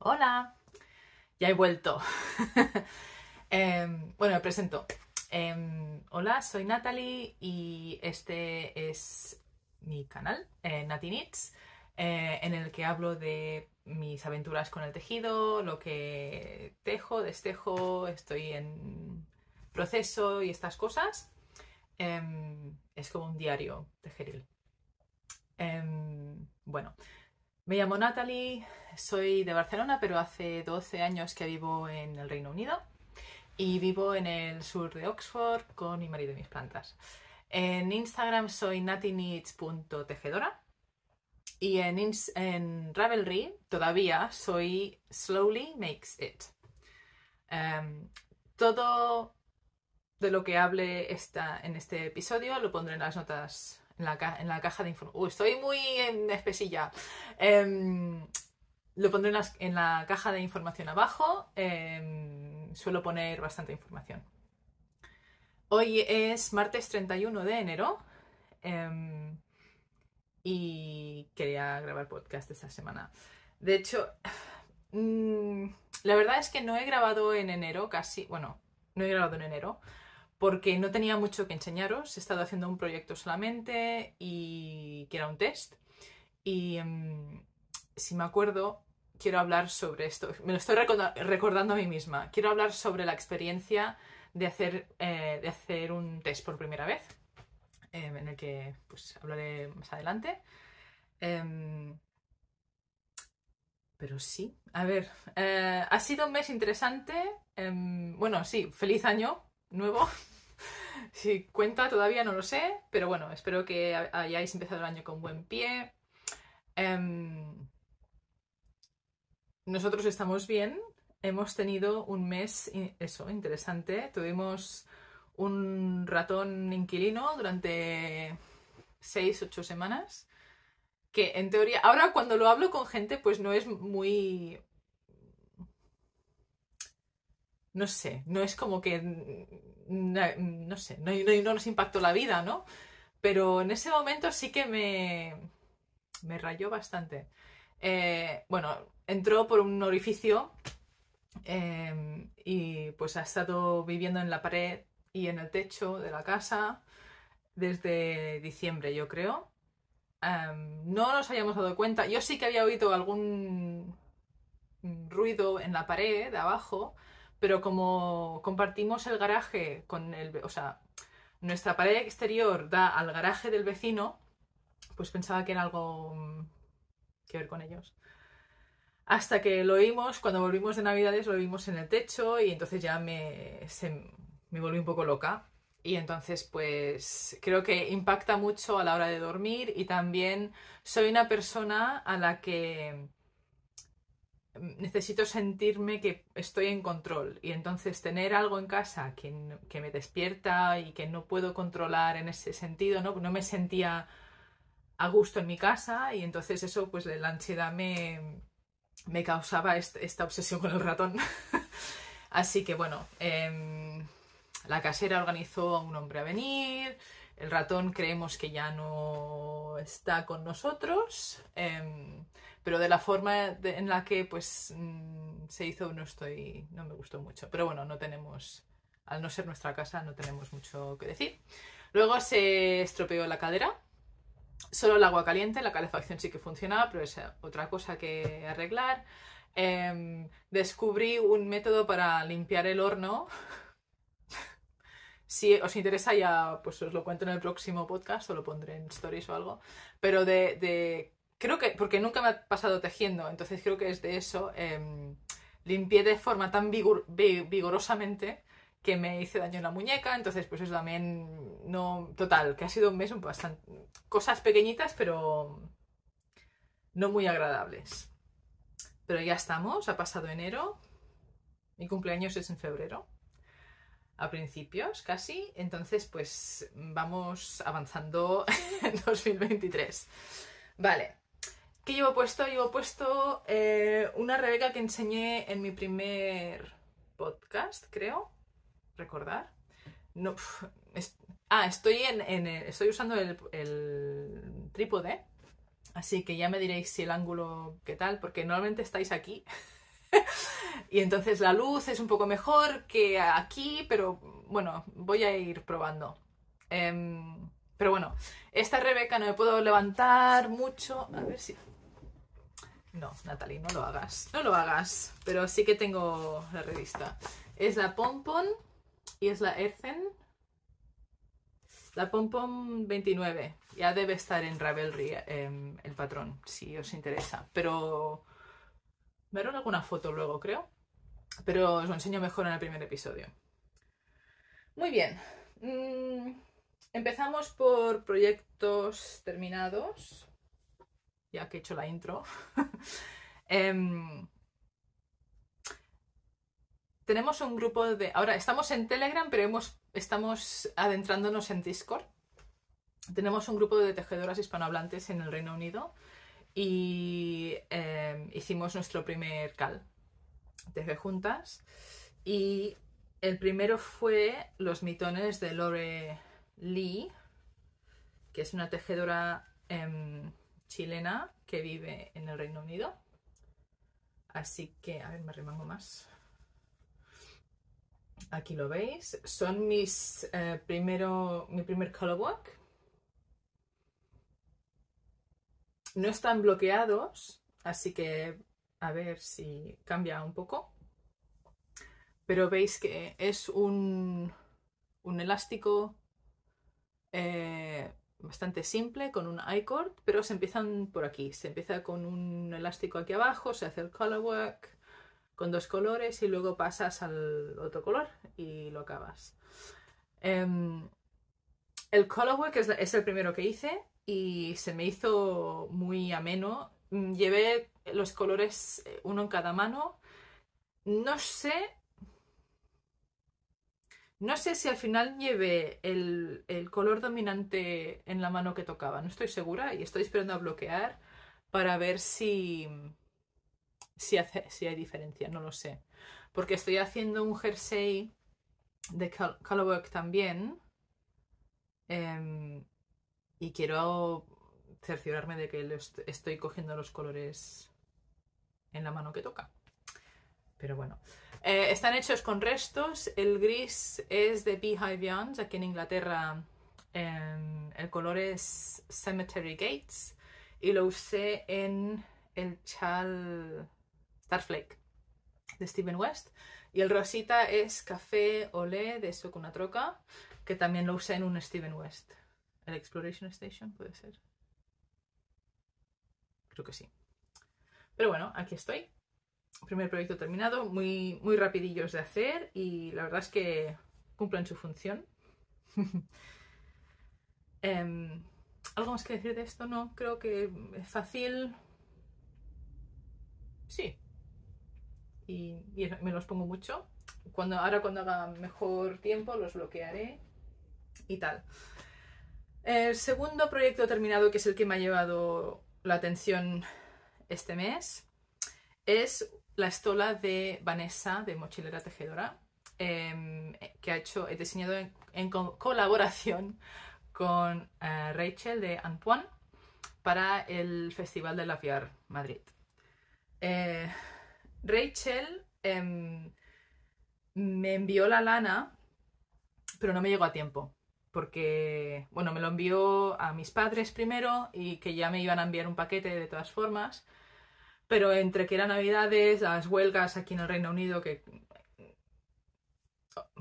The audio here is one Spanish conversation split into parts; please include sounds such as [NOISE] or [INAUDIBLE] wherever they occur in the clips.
Hola, ya he vuelto. [LAUGHS] Em, bueno, me presento. Em, hola, soy Natalie y este es mi canal, eh, Natinits, eh, en el que hablo de mis aventuras con el tejido, lo que tejo, destejo, estoy en proceso y estas cosas. Em, es como un diario tejeril. bueno, me llamo Natalie, soy de Barcelona, pero hace 12 años que vivo en el Reino Unido y vivo en el sur de Oxford con mi marido y mis plantas. En Instagram soy natineeds.tejedora y en, en, Ravelry todavía soy Slowly Makes It. Em, todo de lo que hable en este episodio lo pondré en las notas en la, caja de información. estoy muy en espesilla. Em, lo pondré en la, caja de información abajo. Em, suelo poner bastante información. Hoy es martes 31 de enero em, y quería grabar podcast esta semana. De hecho, mm, la verdad es que no he grabado en enero casi, bueno, no he grabado en enero porque no tenía mucho que enseñaros. He estado haciendo un proyecto solamente y que era un test. Y em, si me acuerdo, quiero hablar sobre esto. Me lo estoy recordando a mí misma. Quiero hablar sobre la experiencia de hacer, eh, de hacer un test por primera vez, em, en el que pues, hablaré más adelante. Em, pero sí, a ver, eh, ha sido un mes interesante. bueno, sí, feliz año nuevo. [LAUGHS] si cuenta todavía no lo sé, pero bueno, espero que hayáis empezado el año con buen pie. Em, nosotros estamos bien, hemos tenido un mes, eso, interesante. Tuvimos un ratón inquilino durante seis, ocho semanas, que en teoría, ahora cuando lo hablo con gente, pues no es muy... No sé, no es como que no sé, no, nos impactó la vida, ¿no? Pero en ese momento sí que me, me rayó bastante. Eh, bueno, entró por un orificio em, y pues ha estado viviendo en la pared y en el techo de la casa desde diciembre, yo creo. Em, no nos habíamos dado cuenta. Yo sí que había oído algún ruido en la pared de abajo, pero como compartimos el garaje con el, o sea, nuestra pared exterior da al garaje del vecino, pues pensaba que era algo mm, que ver con ellos. Hasta que lo vimos, cuando volvimos de Navidades, lo vimos en el techo y entonces ya me, me volví un poco loca. Y entonces, pues creo que impacta mucho a la hora de dormir y también soy una persona a la que necesito sentirme que estoy en control y entonces tener algo en casa que, me despierta y que no puedo controlar en ese sentido, ¿no? me sentía a gusto en mi casa y entonces eso, pues la ansiedad me, causaba esta obsesión con el ratón. [LAUGHS] Así que bueno, em, la casera organizó a un hombre a venir, el ratón creemos que ya no está con nosotros. Em, pero de la forma en la que pues mm, se hizo no estoy, no me gustó mucho. Pero bueno, no tenemos, al no ser nuestra casa, no tenemos mucho que decir. Luego se estropeó la cadera, solo el agua caliente, la calefacción sí que funcionaba, pero es otra cosa que arreglar. Em, descubrí un método para limpiar el horno. [LAUGHS] si os interesa ya, pues os lo cuento en el próximo podcast o lo pondré en stories o algo. Pero de, de creo que, porque nunca me ha pasado tejiendo, entonces creo que es de eso, em, limpié de forma tan vigorosamente que me hice daño en la muñeca, entonces pues eso también no, total, que ha sido un mes un bastante, cosas pequeñitas pero no muy agradables. Pero ya estamos, ha pasado enero, mi cumpleaños es en febrero, a principios casi, entonces pues vamos avanzando [LAUGHS] en 2023. Vale, ¿Qué llevo puesto? Llevo puesto eh, una Rebeca que enseñé en mi primer podcast, creo. ¿Recordar? No, ah, estoy, en, estoy usando el, trípode. Así que ya me diréis si el ángulo qué tal, porque normalmente estáis aquí. [LAUGHS] y entonces la luz es un poco mejor que aquí, pero bueno, voy a ir probando. Em, pero bueno, esta Rebeca no me puedo levantar mucho. A ver si no, Natalie, no lo hagas. No lo hagas. Pero sí que tengo la revista. Es la Pompon y es la Erzen. La Pompon 29. Ya debe estar en Ravelry em, el patrón, si os interesa. Pero me alguna foto luego, creo. Pero os lo enseño mejor en el primer episodio. Muy bien. Mm, empezamos por proyectos terminados que he hecho la intro. [LAUGHS] Em, tenemos un grupo de... Ahora estamos en Telegram, pero hemos, estamos adentrándonos en Discord. Tenemos un grupo de tejedoras hispanohablantes en el Reino Unido y em, hicimos nuestro primer cal. Teje juntas. Y el primero fue los mitones de Lore Lee, que es una tejedora em, chilena que vive en el Reino Unido. Así que, a ver, me remango más. Aquí lo veis. Son mis eh, primero, mi primer color No están bloqueados, así que a ver si cambia un poco. Pero veis que es un, un elástico eh, bastante simple, con un I-cord, pero se empiezan por aquí. Se empieza con un elástico aquí abajo, se hace el color work con dos colores y luego pasas al otro color y lo acabas. Em, el color work es el primero que hice y se me hizo muy ameno. Mm, llevé los colores eh, uno en cada mano. No sé no sé si al final lleve el, color dominante en la mano que tocaba, no estoy segura y estoy esperando a bloquear para ver si, si, si hay diferencia, no lo sé. Porque estoy haciendo un jersey de Colorwork también em, y quiero cerciorarme de que estoy cogiendo los colores en la mano que toca. Pero bueno. Eh, están hechos con restos. El gris es de Beehive Yarns. Aquí en Inglaterra em, el color es Cemetery Gates. Y lo usé en el chal Starflake de Steven West. Y el rosita es Café Olé de Sokuna Troca, que también lo usé en un Steven West. ¿El Exploration Station puede ser? Creo que sí. Pero bueno, aquí estoy primer proyecto terminado, muy, muy rapidillos de hacer y la verdad es que cumplen su función. [LAUGHS] Em, ¿Algo más que decir de esto? No, creo que es fácil. Sí. Y, y me los pongo mucho. Cuando, ahora cuando haga mejor tiempo los bloquearé y tal. El segundo proyecto terminado, que es el que me ha llevado la atención este mes, es la estola de Vanessa, de Mochilera Tejedora, em, que ha hecho, he diseñado en, colaboración con eh, Rachel de Antoine para el Festival de la Fiar Madrid. Eh, Rachel em, me envió la lana, pero no me llegó a tiempo, porque, bueno, me lo envió a mis padres primero y que ya me iban a enviar un paquete de todas formas pero entre que eran Navidades, las huelgas aquí en el Reino Unido, que.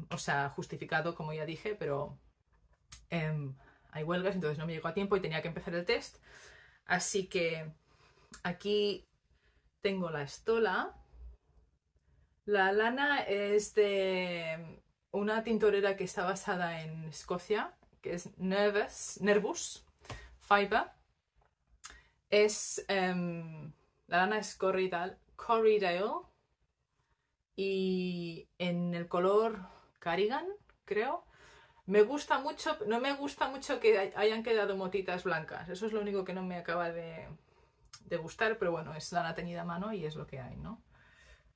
O sea, justificado, como ya dije, pero. Em, hay huelgas, entonces no me llegó a tiempo y tenía que empezar el test. Así que aquí tengo la estola. La lana es de una tintorera que está basada en Escocia, que es Nervous, Fiber. Es em, la lana es Corridale, y en el color Carigan, creo. Me gusta mucho, no me gusta mucho que hayan quedado motitas blancas. Eso es lo único que no me acaba de, gustar, pero bueno, es lana teñida a mano y es lo que hay, ¿no?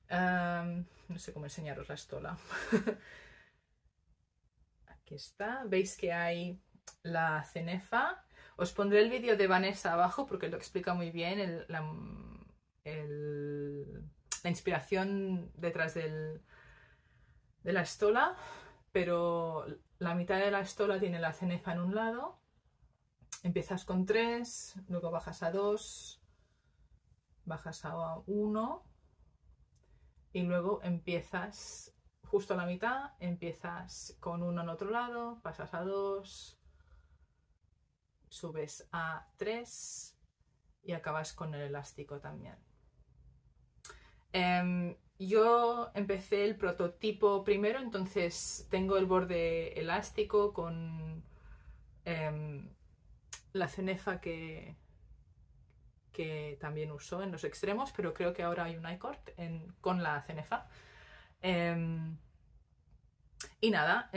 Em, no sé cómo enseñaros la estola. [LAUGHS] Aquí está. Veis que hay la cenefa. Os pondré el vídeo de Vanessa abajo porque lo explica muy bien la, la inspiración detrás de la estola, pero la mitad de la estola tiene la cenefa en un lado. Empiezas con 3, luego bajas a 2, bajas a 1 y luego empiezas justo a la mitad, empiezas con uno en otro lado, pasas a 2, subes a 3 y acabas con el elástico también. Em, yo empecé el prototipo primero, entonces tengo el borde elástico con em, la cenefa que, que también usó en los extremos, pero creo que ahora hay un icord con la cenefa. Em, y nada,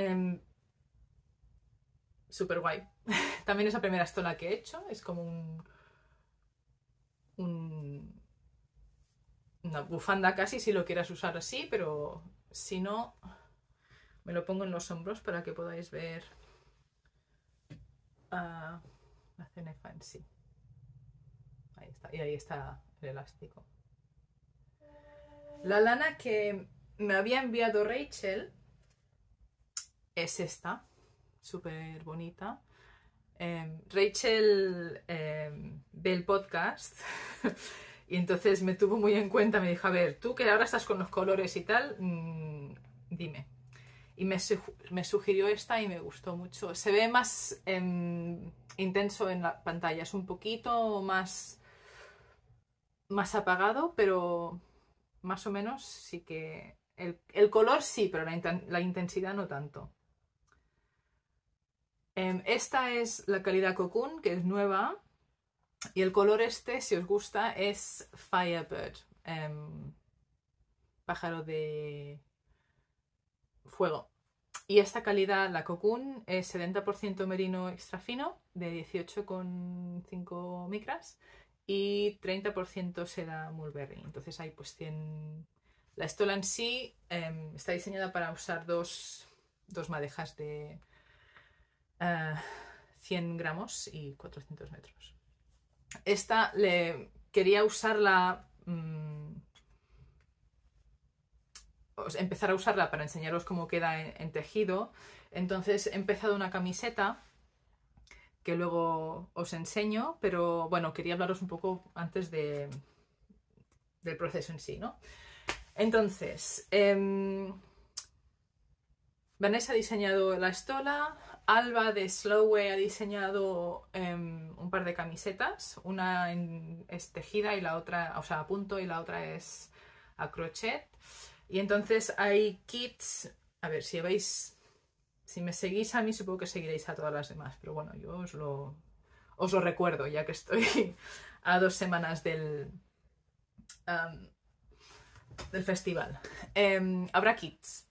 super guay. [LAUGHS] también es la primera estola que he hecho, es como un una bufanda casi si lo quieras usar así, pero si no, me lo pongo en los hombros para que podáis ver ah, la cenefa en sí. Ahí está, y ahí está el elástico. La lana que me había enviado Rachel es esta, súper bonita. Em, Rachel del em, podcast [LAUGHS] Y entonces me tuvo muy en cuenta, me dijo, a ver, tú que ahora estás con los colores y tal, mm, dime. Y me, sugirió esta y me gustó mucho. Se ve más em, intenso en la pantalla, es un poquito más, más apagado, pero más o menos sí que... El, color sí, pero la, intensidad no tanto. Em, esta es la calidad Cocoon, que es nueva y el color este, si os gusta, es Firebird, em, pájaro de fuego. Y esta calidad, la Cocoon, es 70% merino extra fino, de 18,5 micras, y 30% seda mulberry. Entonces hay pues 100... La estola en sí em, está diseñada para usar dos, madejas de 100 eh, gramos y 400 metros esta le quería usarla, mm, empezar a usarla para enseñaros cómo queda en, tejido. Entonces he empezado una camiseta que luego os enseño, pero bueno, quería hablaros un poco antes del proceso en sí, ¿no? Entonces, em, Vanessa ha diseñado la estola, Alba de Slowway ha diseñado em, un par de camisetas, una es tejida y la otra, o sea, a punto y la otra es a crochet. Y entonces hay kits, a ver si vais, si me seguís a mí supongo que seguiréis a todas las demás, pero bueno, yo os lo, os recuerdo ya que estoy [LAUGHS] a dos semanas del, del festival. Em, habrá kits.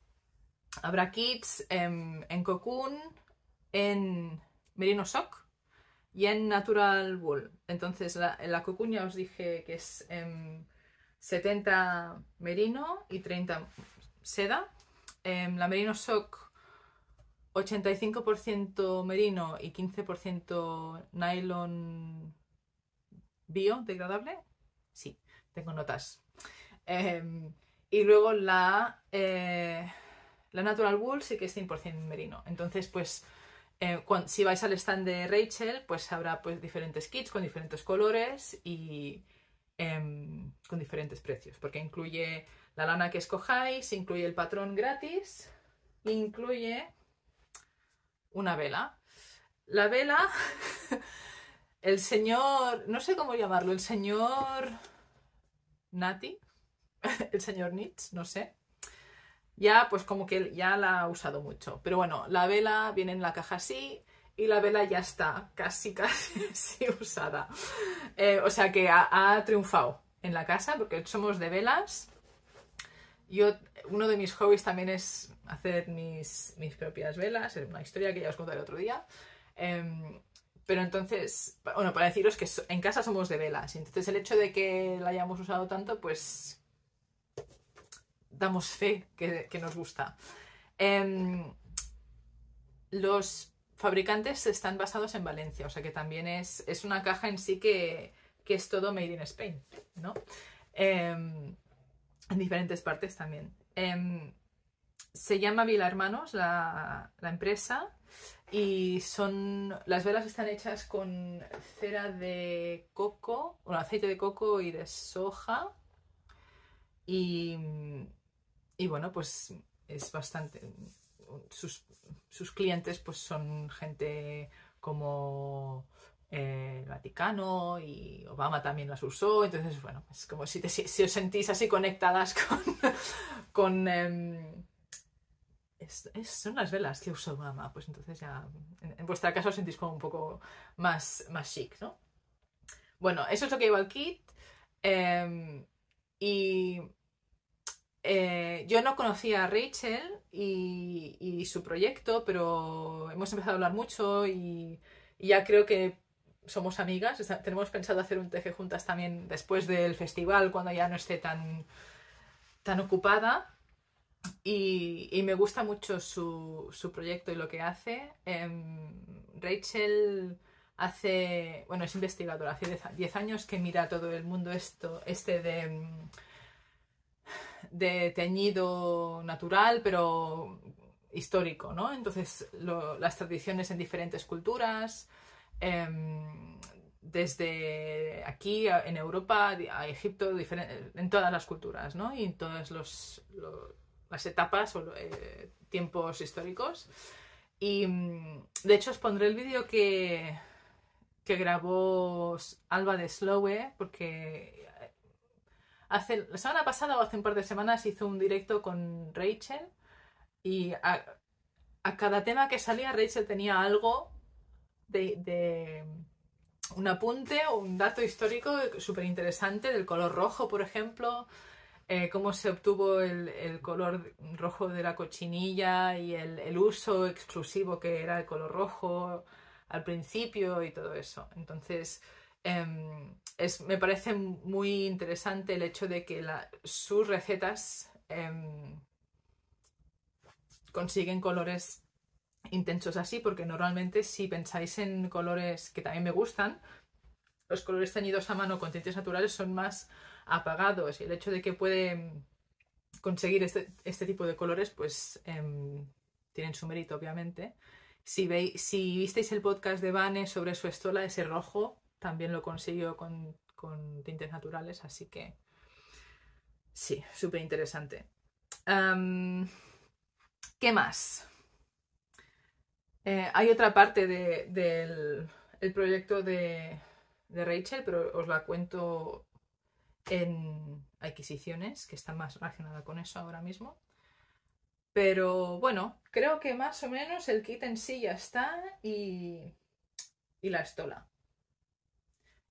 Habrá kits em, en Cocoon, en Merino Sock y en Natural Wool. Entonces la, en la cucuña os dije que es 70 em, merino y 30 seda. Em, la Merino Sock 85% merino y 15% nylon biodegradable. Sí, tengo notas. Em, y luego la, eh, la Natural Wool sí que es 100% merino. Entonces, pues eh, si vais al stand de Rachel, pues habrá pues, diferentes kits con diferentes colores y em, con diferentes precios, porque incluye la lana que escojáis, incluye el patrón gratis, incluye una vela. La vela, [LAUGHS] el señor, no sé cómo llamarlo, el señor Nati, [LAUGHS] el señor Nitz, no sé, ya pues como que ya la ha usado mucho. Pero bueno, la vela viene en la caja así y la vela ya está casi, [LAUGHS] casi usada. Eh, o sea que ha, triunfado en la casa porque somos de velas. Yo, uno de mis hobbies también es hacer mis, mis propias velas, es una historia que ya os contaré otro día. Em, pero entonces, bueno, para deciros que en casa somos de velas, entonces el hecho de que la hayamos usado tanto, pues damos fe que, nos gusta. Em, los fabricantes están basados en Valencia, o sea que también es, una caja en sí que, es todo made in Spain, ¿no? Em, en diferentes partes también. Em, se llama Vila Hermanos, la, empresa, y son. Las velas están hechas con cera de coco, O aceite de coco y de soja. Y y bueno, pues es bastante... Sus, clientes pues son gente como eh, el Vaticano y Obama también las usó, entonces bueno, es como si, te, si os sentís así conectadas [LAUGHS] con... con em, son las velas que usó Obama, pues entonces ya en, vuestra casa os sentís como un poco más, más chic, ¿no? Bueno, eso es lo que iba al kit. Em, y eh, yo no conocía a Rachel y, su proyecto, pero hemos empezado a hablar mucho y, ya creo que somos amigas. tenemos pensado hacer un teje juntas también después del festival, cuando ya no esté tan, tan ocupada. Y, me gusta mucho su, proyecto y lo que hace. Em, Rachel hace, bueno, es investigadora, hace 10 años que mira todo el mundo esto, este de de teñido natural, pero histórico, ¿no? Entonces, las tradiciones en diferentes culturas, em, desde aquí, en Europa, a Egipto, en todas las culturas, ¿no? Y en todas las etapas o eh, tiempos históricos. Y, mm, de hecho, os pondré el vídeo que, que grabó Alba de Slowe, porque Hace, la semana pasada o hace un par de semanas hizo un directo con Rachel y a, cada tema que salía Rachel tenía algo de, un apunte o un dato histórico súper interesante del color rojo, por ejemplo, eh, cómo se obtuvo el, color rojo de la cochinilla y el, uso exclusivo que era el color rojo al principio y todo eso. Entonces, em, me parece muy interesante el hecho de que sus recetas em, consiguen colores intensos así, porque normalmente si pensáis en colores que también me gustan, los colores teñidos a mano con tintes naturales son más apagados y el hecho de que puede conseguir este, este, tipo de colores pues em, tienen su mérito obviamente. Si, si visteis el podcast de Vane sobre su estola, ese rojo también lo consiguió con, tintes naturales, así que sí, súper interesante. ¿Qué más? Eh, hay otra parte del proyecto de, Rachel, pero os la cuento en adquisiciones, que está más relacionada con eso ahora mismo. Pero bueno, creo que más o menos el kit en sí ya está y la estola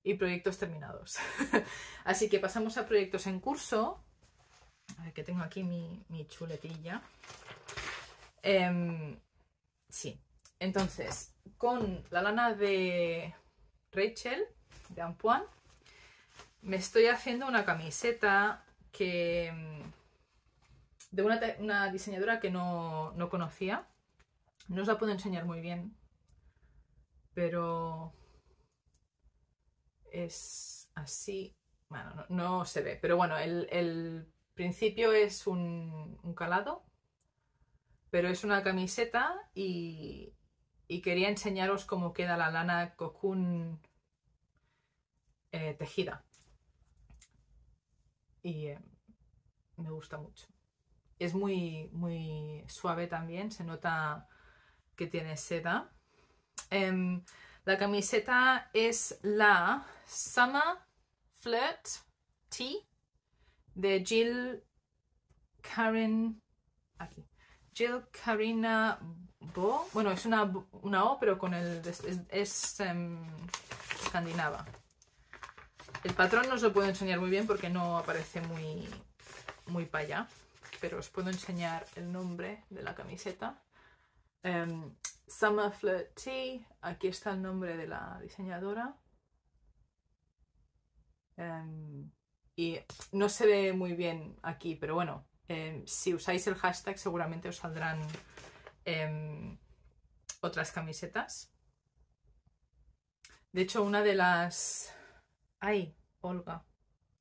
y proyectos terminados. [LAUGHS] Así que pasamos a proyectos en curso. A ver, que tengo aquí mi, chuletilla. Em, sí, entonces, con la lana de Rachel, de Ampuan, me estoy haciendo una camiseta que em, de una, diseñadora que no, no conocía. No os la puedo enseñar muy bien, pero es así, bueno, no, se ve, pero bueno, el, principio es un, calado, pero es una camiseta y, quería enseñaros cómo queda la lana cocoon eh, tejida. Y eh, me gusta mucho. Es muy, muy suave también, se nota que tiene seda. Em, la camiseta es la Summer Flirt T de Jill Karen. Aquí. Jill Karina Bo. Bueno, es una, una O, pero con el. Es, em, escandinava. El patrón no os lo puedo enseñar muy bien porque no aparece muy, muy para allá. Pero os puedo enseñar el nombre de la camiseta. Em, Summer Flirt Tea. Aquí está el nombre de la diseñadora. Em, y no se ve muy bien aquí, pero bueno, em, si usáis el hashtag seguramente os saldrán em, otras camisetas. De hecho, una de las... ¡Ay, Olga!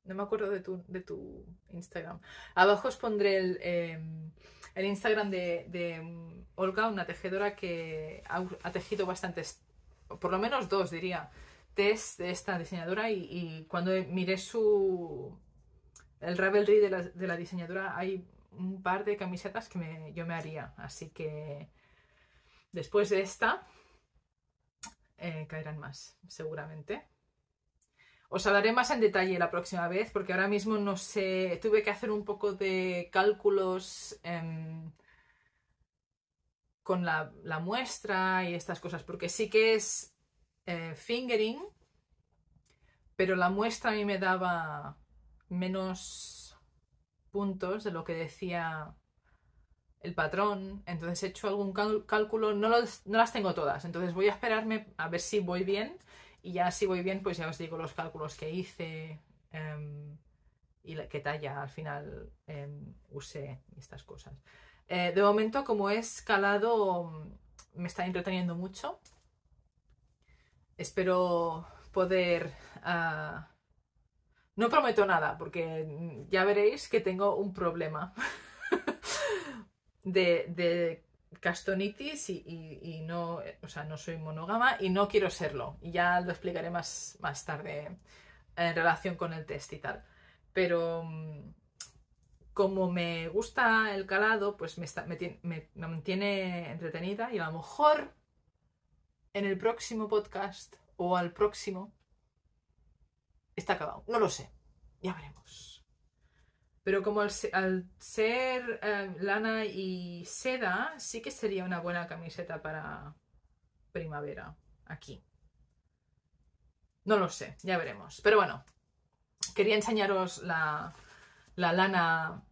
No me acuerdo de tu, de tu Instagram. Abajo os pondré el el Instagram de, mm, Olga, una tejedora que ha, tejido bastantes, por lo menos dos diría, test de esta diseñadora y, cuando miré su, el Ravelry de la, diseñadora hay un par de camisetas que yo me haría. Así que después de esta eh, caerán más, seguramente. Os hablaré más en detalle la próxima vez porque ahora mismo no sé, tuve que hacer un poco de cálculos em, con la, muestra y estas cosas, porque sí que es eh, fingering, pero la muestra a mí me daba menos puntos de lo que decía el patrón, entonces he hecho algún cálculo, no, no las tengo todas, entonces voy a esperarme a ver si voy bien y ya si voy bien, pues ya os digo los cálculos que hice em, y qué talla al final em, usé y estas cosas. Eh, de momento, como he escalado, me está entreteniendo mucho. Espero poder... Ah, no prometo nada, porque ya veréis que tengo un problema [LAUGHS] de, de castonitis y, y, no, sea, no soy monógama y no quiero serlo. Y ya lo explicaré más, más tarde en relación con el test y tal. Pero mm, como me gusta el calado, pues me mantiene entretenida y a lo mejor en el próximo podcast o al próximo está acabado. No lo sé. Ya veremos. Pero como al, ser eh, lana y seda, sí que sería una buena camiseta para primavera aquí. No lo sé, ya veremos. Pero bueno, quería enseñaros la, lana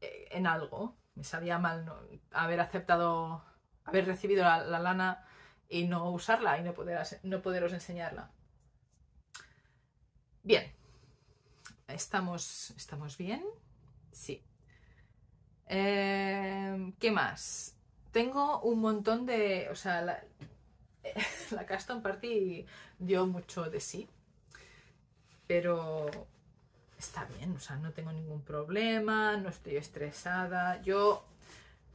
eh, en algo. Me sabía mal haber aceptado, haber recibido la, la, lana y no usarla y no, poder, no poderos enseñarla. Bien, estamos, estamos bien, sí. Em, ¿Qué más? Tengo un montón de, o sea, la, [LAUGHS] la Custom Party dio mucho de sí, pero está bien, o sea, no tengo ningún problema, no estoy estresada, yo...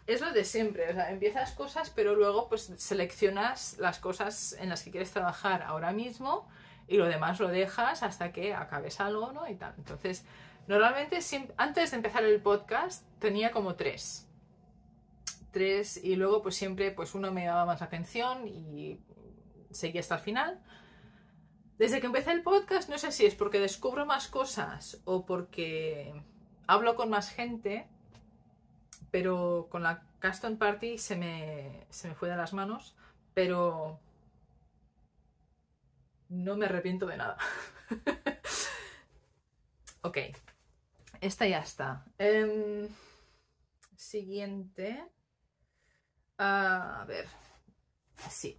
Es lo de siempre, o sea, empiezas cosas, pero luego pues seleccionas las cosas en las que quieres trabajar ahora mismo y lo demás lo dejas hasta que acabes algo, ¿no? Y tal. Entonces, normalmente antes de empezar el podcast tenía como tres. Tres y luego pues siempre pues uno me daba más atención y seguía hasta el final. Desde que empecé el podcast no sé si es porque descubro más cosas o porque hablo con más gente, pero con la custom Party se se me fue de las manos, pero no me arrepiento de nada. [LAUGHS] ok, esta ya está. Em, siguiente. Ah, a ver. Sí.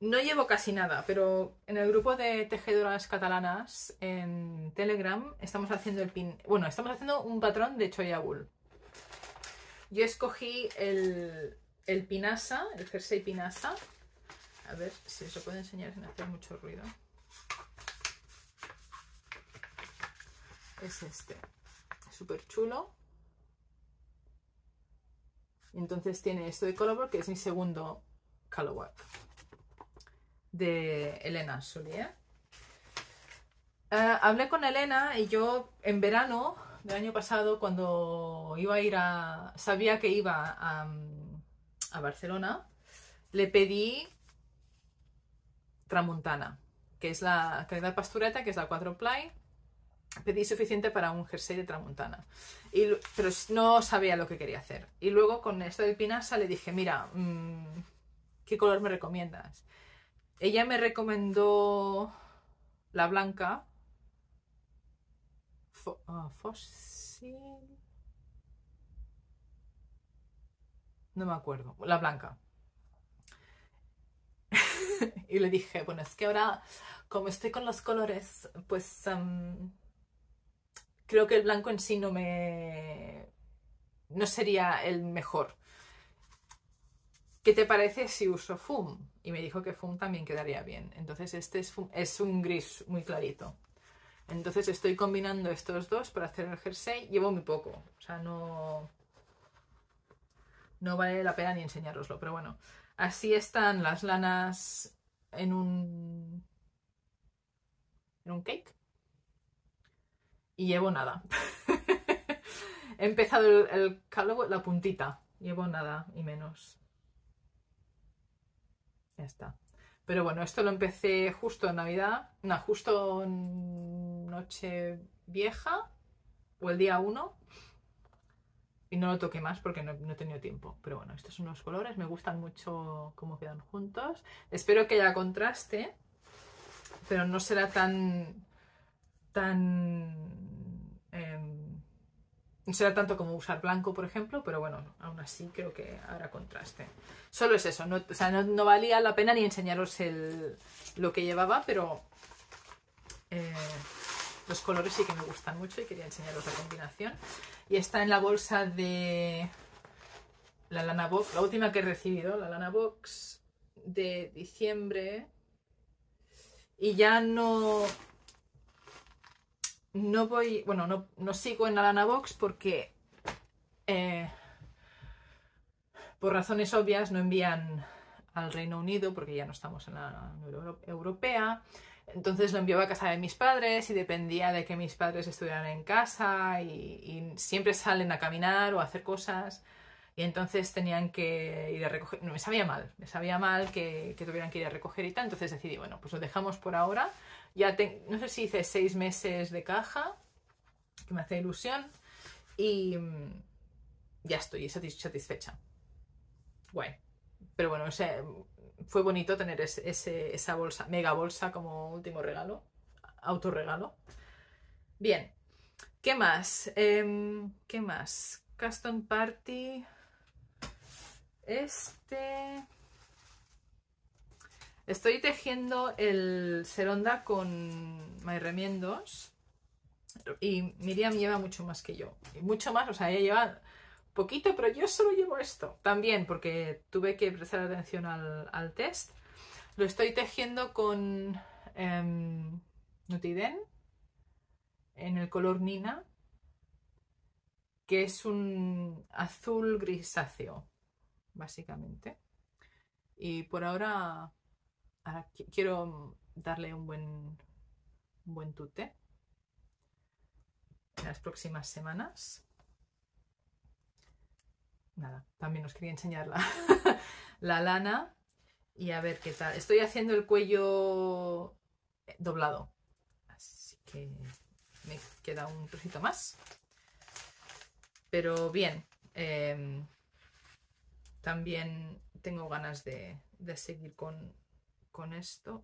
No llevo casi nada, pero en el grupo de tejedoras catalanas en Telegram estamos haciendo el pin. Bueno, estamos haciendo un patrón de Choya Bull. Yo escogí el, el pinasa, el jersey pinasa, a ver si os lo puedo enseñar sin hacer mucho ruido. Es este. Súper chulo. Y entonces tiene esto de color que es mi segundo color De Elena Solier. Eh, hablé con Elena y yo en verano del año pasado, cuando iba a ir a. sabía que iba a mm, Barcelona, le pedí Tramontana, que es la calidad pastureta, que es la 4 ply. Pedí suficiente para un jersey de Tramontana. y, pero no sabía lo que quería hacer. Y luego con esto De Pinasa le dije, mira, mm, ¿qué color me recomiendas? Ella me recomendó la blanca, ah, no me acuerdo, la blanca. [LAUGHS] y le dije, bueno, es que ahora, como estoy con los colores, pues creo que el blanco en sí no me... no sería el mejor. ¿Qué te parece si uso FUM? Y me dijo que FUM también quedaría bien. Entonces este es, es un gris muy clarito. Entonces estoy combinando estos dos para hacer el jersey. Llevo muy poco, o sea, no... No vale la pena ni enseñároslo, pero bueno. Así están las lanas en un... en un cake. Y llevo nada. [LAUGHS] He empezado el, el la puntita. Llevo nada y menos. Ya está. Pero bueno, esto lo empecé justo en Navidad. No, justo en Noche Vieja. O el día 1 no lo toqué más porque no, he tenido tiempo. Pero bueno, estos son los colores, me gustan mucho cómo quedan juntos. Espero que haya contraste, pero no será tan... tan... Em, no será tanto como usar blanco, por ejemplo, pero bueno, aún así creo que habrá contraste. Solo es eso, no, o sea, valía la pena ni enseñaros el, lo que llevaba, pero... Eh, los colores sí que me gustan mucho y quería enseñaros la combinación. Y está en la bolsa de la lana box, la última que he recibido, la lana box de diciembre. Y ya no... No voy... Bueno, no, no sigo en la lana box porque... Eh, por razones obvias no envían al Reino Unido porque ya no estamos en la Unión Europea. Entonces lo enviaba a casa de mis padres y dependía de que mis padres estuvieran en casa y, siempre salen a caminar o a hacer cosas. Y entonces tenían que ir a recoger. No, me sabía mal, me sabía mal que, tuvieran que ir a recoger y tal. Entonces decidí, bueno, pues lo dejamos por ahora. Ya no sé si hice seis meses de caja, que me hace ilusión. Y mm, ya estoy satisfecha. Guay. Pero bueno, o sea, fue bonito tener esa bolsa, mega bolsa como último regalo, autorregalo. Bien, ¿qué más? Em, ¿Qué más? Custom Party. Este... Estoy tejiendo el seronda con my remiendos y Miriam lleva mucho más que yo. Y mucho más, o sea, ella lleva poquito, pero yo solo llevo esto. También porque tuve que prestar atención al, test. Lo estoy tejiendo con em, Nutiden en el color Nina, que es un azul grisáceo, básicamente. Y por ahora, quiero darle un buen, un buen tute en las próximas semanas nada, también os quería enseñar [LAUGHS] la, lana y a ver qué tal. Estoy haciendo el cuello eh, doblado, así que me queda un trocito más. Pero bien, em, también tengo ganas de, seguir con, esto.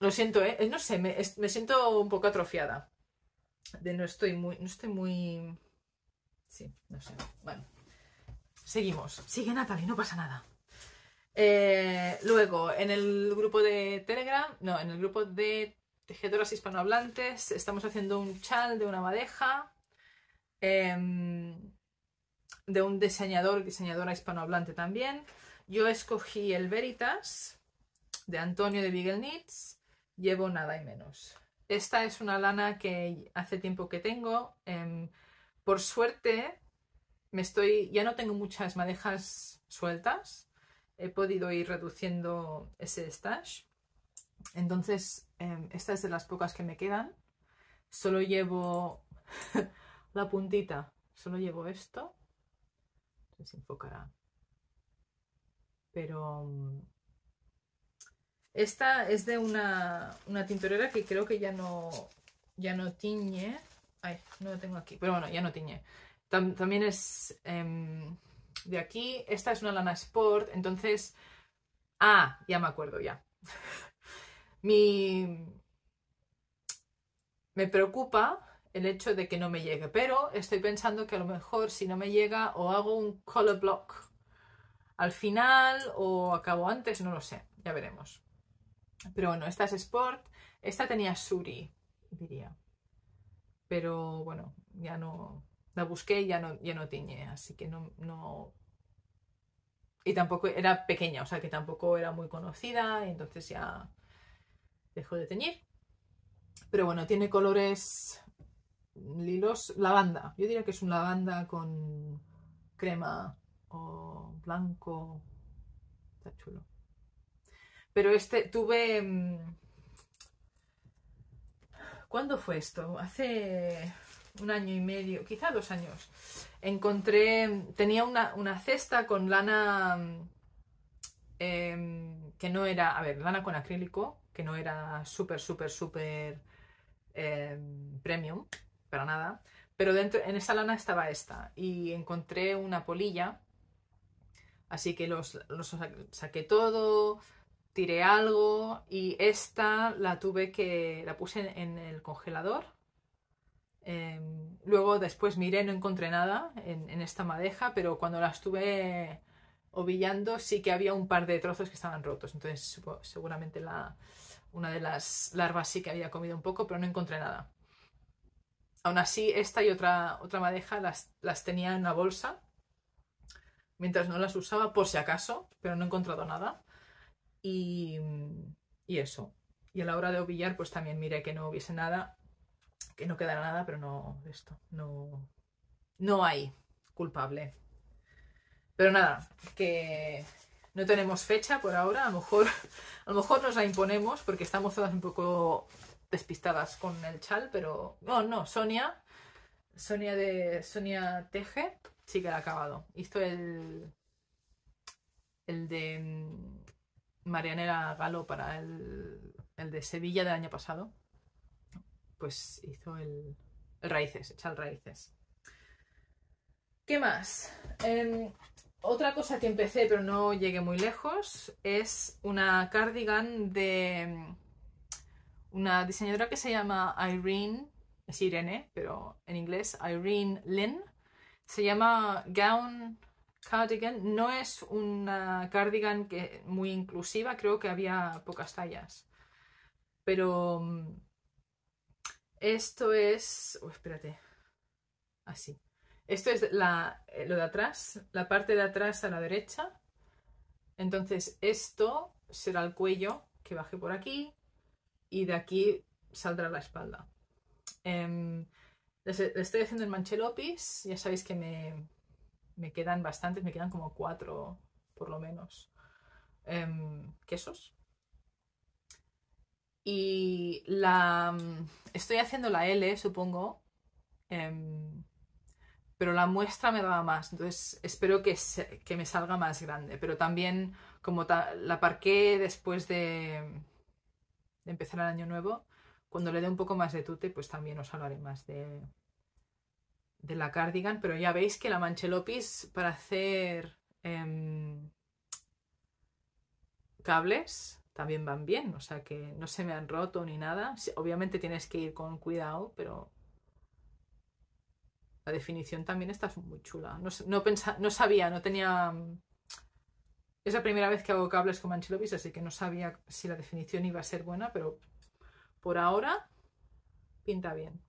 Lo siento, eh, no sé, me siento un poco atrofiada de no estoy muy, no estoy muy... Sí, no sé. Bueno, seguimos. Sigue Natalie, no pasa nada. Eh, luego, en el grupo de Telegram, no, en el grupo de tejedoras hispanohablantes, estamos haciendo un chal de una madeja em, de un diseñador, diseñadora hispanohablante también. Yo escogí el Veritas de Antonio de Beagle llevo nada y menos. Esta es una lana que hace tiempo que tengo. Em, por suerte, me estoy, ya no tengo muchas madejas sueltas. He podido ir reduciendo ese stash. Entonces, em, esta es de las pocas que me quedan. Solo llevo [LAUGHS] la puntita. Solo llevo esto. Se enfocará. Pero mm, esta es de una, tintorera que creo que ya no, ya no tiñe. Ay, no la tengo aquí, pero bueno, ya no tiñe. también es em, de aquí. Esta es una lana sport, entonces... Ah, ya me acuerdo, ya. [LAUGHS] Me preocupa el hecho de que no me llegue, pero estoy pensando que a lo mejor si no me llega o hago un color block al final o acabo antes, no lo sé, ya veremos. Pero bueno, esta es Sport. Esta tenía Suri, diría. Pero bueno, ya no. La busqué y ya no, ya no tiñe, así que no, no. Y tampoco era pequeña, o sea que tampoco era muy conocida, y entonces ya dejó de teñir. Pero bueno, tiene colores lilos, lavanda. Yo diría que es un lavanda con crema o blanco. Está chulo. Pero este tuve... Mm, ¿Cuándo fue esto? Hace un año y medio, quizá dos años. Encontré, tenía una, cesta con lana mm, em, que no era, a ver, lana con acrílico, que no era súper, súper, súper em, premium, para nada. Pero dentro, en esa lana estaba esta y encontré una polilla. Así que los saqué todo, tiré algo y esta la tuve que, la puse en, el congelador. Em, luego después miré, no encontré nada en, esta madeja, pero cuando la estuve ovillando sí que había un par de trozos que estaban rotos, entonces seguramente la, una de las larvas sí que había comido un poco, pero no encontré nada. Aún así, esta y otra, otra madeja las, las tenía en la bolsa, mientras no las usaba por si acaso, pero no he encontrado nada. Mm, y, eso. Y a la hora de ovillar, pues también mire que no hubiese nada, que no quedara nada, pero no, esto, no, no hay culpable. Pero nada, que no tenemos fecha por ahora, a lo mejor, [LAUGHS] a lo mejor nos la imponemos porque estamos todas un poco despistadas con el chal, pero no, no, Sonia, Sonia de Sonia Teje, sí que la ha acabado. Hizo el el de mm, Marianela Galo para el, de Sevilla del año pasado, pues hizo el, raíces, echar raíces. ¿Qué más? Em, otra cosa que empecé pero no llegué muy lejos es una cardigan de una diseñadora que se llama Irene, es Irene, pero en inglés, Irene Lynn. Se llama Gown cardigan. No es una cardigan que, muy inclusiva, creo que había pocas tallas. Pero mm, esto es... espérate. Así. Esto es la, eh, lo de atrás, la parte de atrás a la derecha. Entonces esto será el cuello que baje por aquí y de aquí saldrá la espalda. Em, Le estoy haciendo el manchelopis. ya sabéis que me, me quedan bastantes, me quedan como cuatro, por lo menos, em, quesos. Y la. Mm, estoy haciendo la L, supongo. Em, pero la muestra me daba más, entonces espero que, que me salga más grande. Pero también, como la parqué después de, de empezar el año nuevo, cuando le dé un poco más de tute, pues también os hablaré más de, de la cardigan, pero ya veis que la manchelopis para hacer em, cables también van bien, o sea que no se me han roto ni nada. Obviamente tienes que ir con cuidado, pero la definición también está muy chula. No, no sabía, no tenía... Mm, es la primera vez que hago cables con manchelopis así que no sabía si la definición iba a ser buena, pero por ahora pinta bien.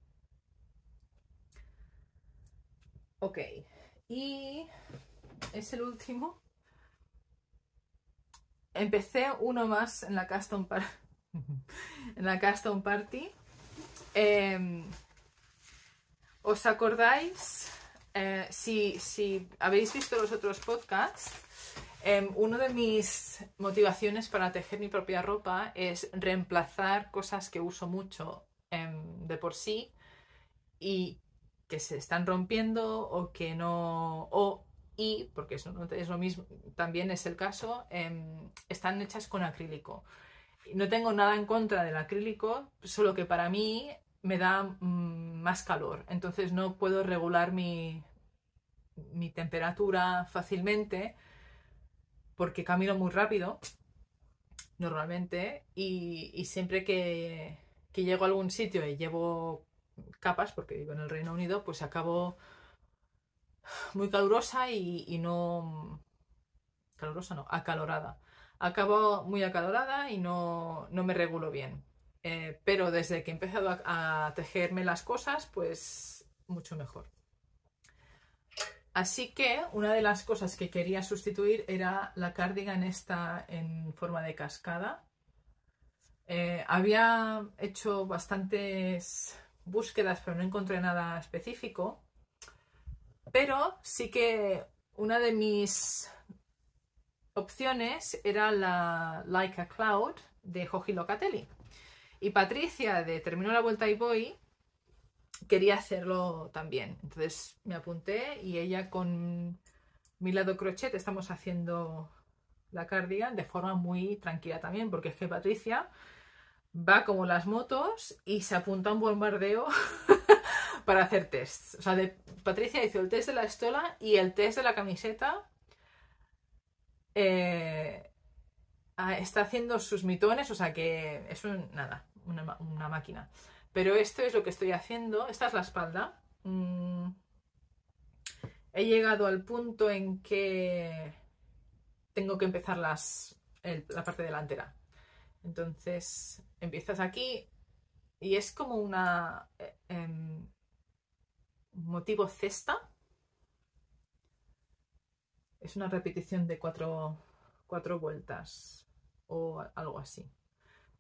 Ok, y es el último. Empecé uno más en la Custom, [LAUGHS] en la custom Party. Em, ¿Os acordáis? Eh, si, habéis visto los otros podcasts, em, una de mis motivaciones para tejer mi propia ropa es reemplazar cosas que uso mucho em, de por sí y que se están rompiendo o que no. O, y, porque eso es lo mismo, también es el caso, em, están hechas con acrílico. No tengo nada en contra del acrílico, solo que para mí me da mm, más calor. Entonces no puedo regular mi, mi temperatura fácilmente porque camino muy rápido normalmente y, siempre que, que, llego a algún sitio y llevo capas, porque vivo en el Reino Unido, pues acabo muy calurosa y, no... calurosa no, acalorada. Acabo muy acalorada y no, no me regulo bien. Eh, pero desde que he empezado a, tejerme las cosas, pues mucho mejor. Así que una de las cosas que quería sustituir era la en esta en forma de cascada. Eh, había hecho bastantes búsquedas, pero no encontré nada específico. Pero sí que una de mis opciones era la Like a Cloud de Joji Locatelli. Y Patricia de Termino la Vuelta y Voy quería hacerlo también. Entonces me apunté y ella con mi lado crochet estamos haciendo la cardigan de forma muy tranquila también, porque es que Patricia va como las motos y se apunta a un bombardeo [LAUGHS] para hacer tests. O sea, Patricia hizo el test de la estola y el test de la camiseta. Eh, ah, está haciendo sus mitones, o sea que es nada, una, máquina. Pero esto es lo que estoy haciendo. Esta es la espalda. Mm, he llegado al punto en que tengo que empezar las, la parte delantera. Entonces empiezas aquí y es como una eh, em, motivo cesta. Es una repetición de cuatro, vueltas o algo así.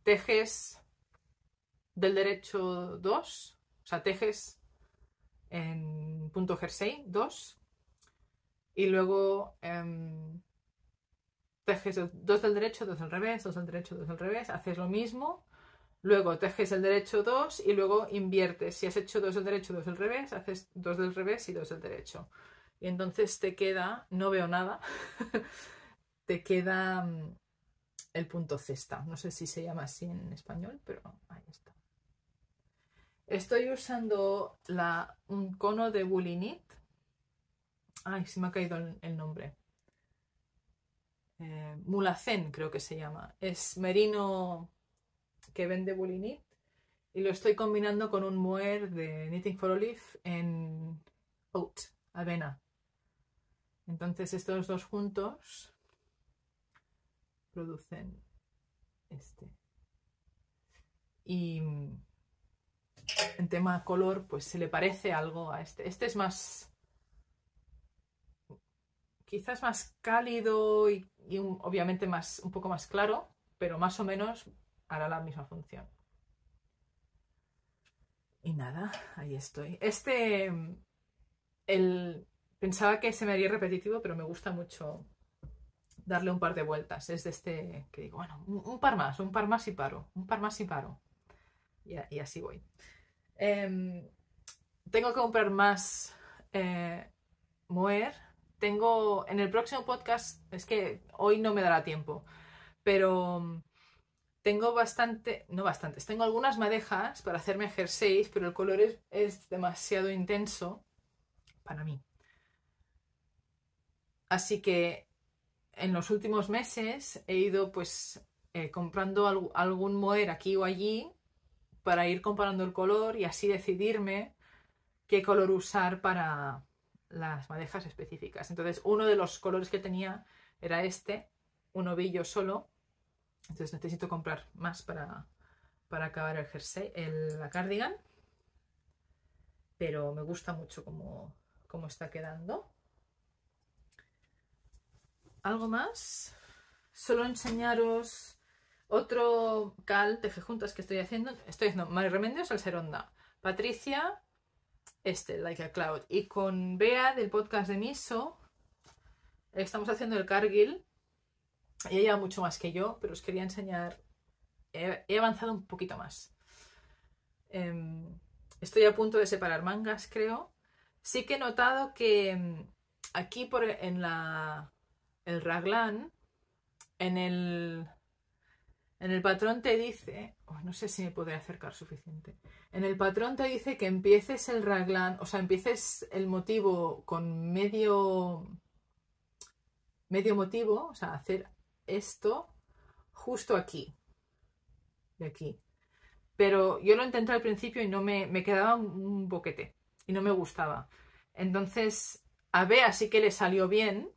Tejes del derecho 2, o sea, tejes en punto jersey 2 y luego em, tejes dos del derecho, dos del revés, dos del derecho, dos del revés, haces lo mismo Luego tejes el derecho 2 y luego inviertes. Si has hecho dos del derecho, dos del revés, haces dos del revés y dos del derecho. Y entonces te queda, no veo nada, [LAUGHS] te queda mm, el punto cesta. No sé si se llama así en español, pero ahí está. Estoy usando la, un cono de Woolly Knit. Ay, se me ha caído el, nombre. Eh, Mulacén creo que se llama. Es merino que vende Bully y lo estoy combinando con un muer de Knitting for Olive en oat, avena. Entonces estos dos juntos producen este. Y en tema color, pues se le parece algo a este. Este es más, quizás más cálido y, obviamente más, un poco más claro, pero más o menos hará la misma función. Y nada, ahí estoy. Este, el, pensaba que se me haría repetitivo, pero me gusta mucho darle un par de vueltas. Es de este que digo, bueno, un, par más, un par más y paro, un par más y paro. Y, así voy. Em, tengo que comprar más eh, Moer. Tengo en el próximo podcast, es que hoy no me dará tiempo, pero tengo bastante, no bastantes, tengo algunas madejas para hacerme jerseys, pero el color es, demasiado intenso para mí. Así que en los últimos meses he ido pues eh, comprando algún moer aquí o allí para ir comparando el color y así decidirme qué color usar para las madejas específicas. Entonces uno de los colores que tenía era este, un ovillo solo, entonces necesito comprar más para, para acabar el jersey, el, la cardigan. Pero me gusta mucho cómo, está quedando. ¿Algo más? Solo enseñaros otro cal juntas que estoy haciendo. Estoy haciendo Mari Remendios al Seronda. Patricia, este, Like a Cloud. Y con Bea del podcast de Miso, estamos haciendo el Cargill ella lleva mucho más que yo, pero os quería enseñar. He, avanzado un poquito más. Em, estoy a punto de separar mangas, creo. Sí que he notado que em, aquí por, en la, el raglan, en el, en el patrón te dice, oh, no sé si me podré acercar suficiente, en el patrón te dice que empieces el raglan, o sea, empieces el motivo con medio, medio motivo, o sea, hacer esto justo aquí, de aquí. Pero yo lo intenté al principio y no me, quedaba un boquete y no me gustaba. Entonces a Bea así que le salió bien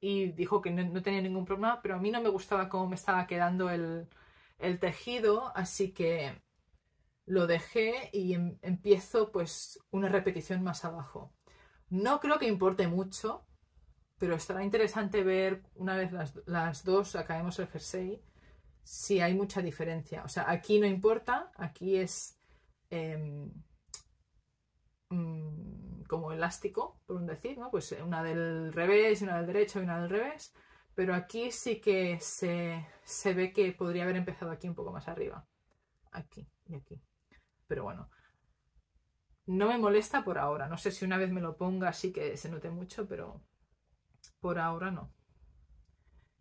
y dijo que no, tenía ningún problema, pero a mí no me gustaba cómo me estaba quedando el, tejido, así que lo dejé y em, empiezo pues una repetición más abajo. No creo que importe mucho, pero estará interesante ver, una vez las, dos acabemos el jersey, si hay mucha diferencia. O sea, aquí no importa, aquí es em, mm, como elástico, por un decir, ¿no? Pues eh, una del revés, una del derecho y una del revés, pero aquí sí que se, se ve que podría haber empezado aquí un poco más arriba. Aquí y aquí. Pero bueno, no me molesta por ahora. No sé si una vez me lo ponga así que se note mucho, pero ahora no.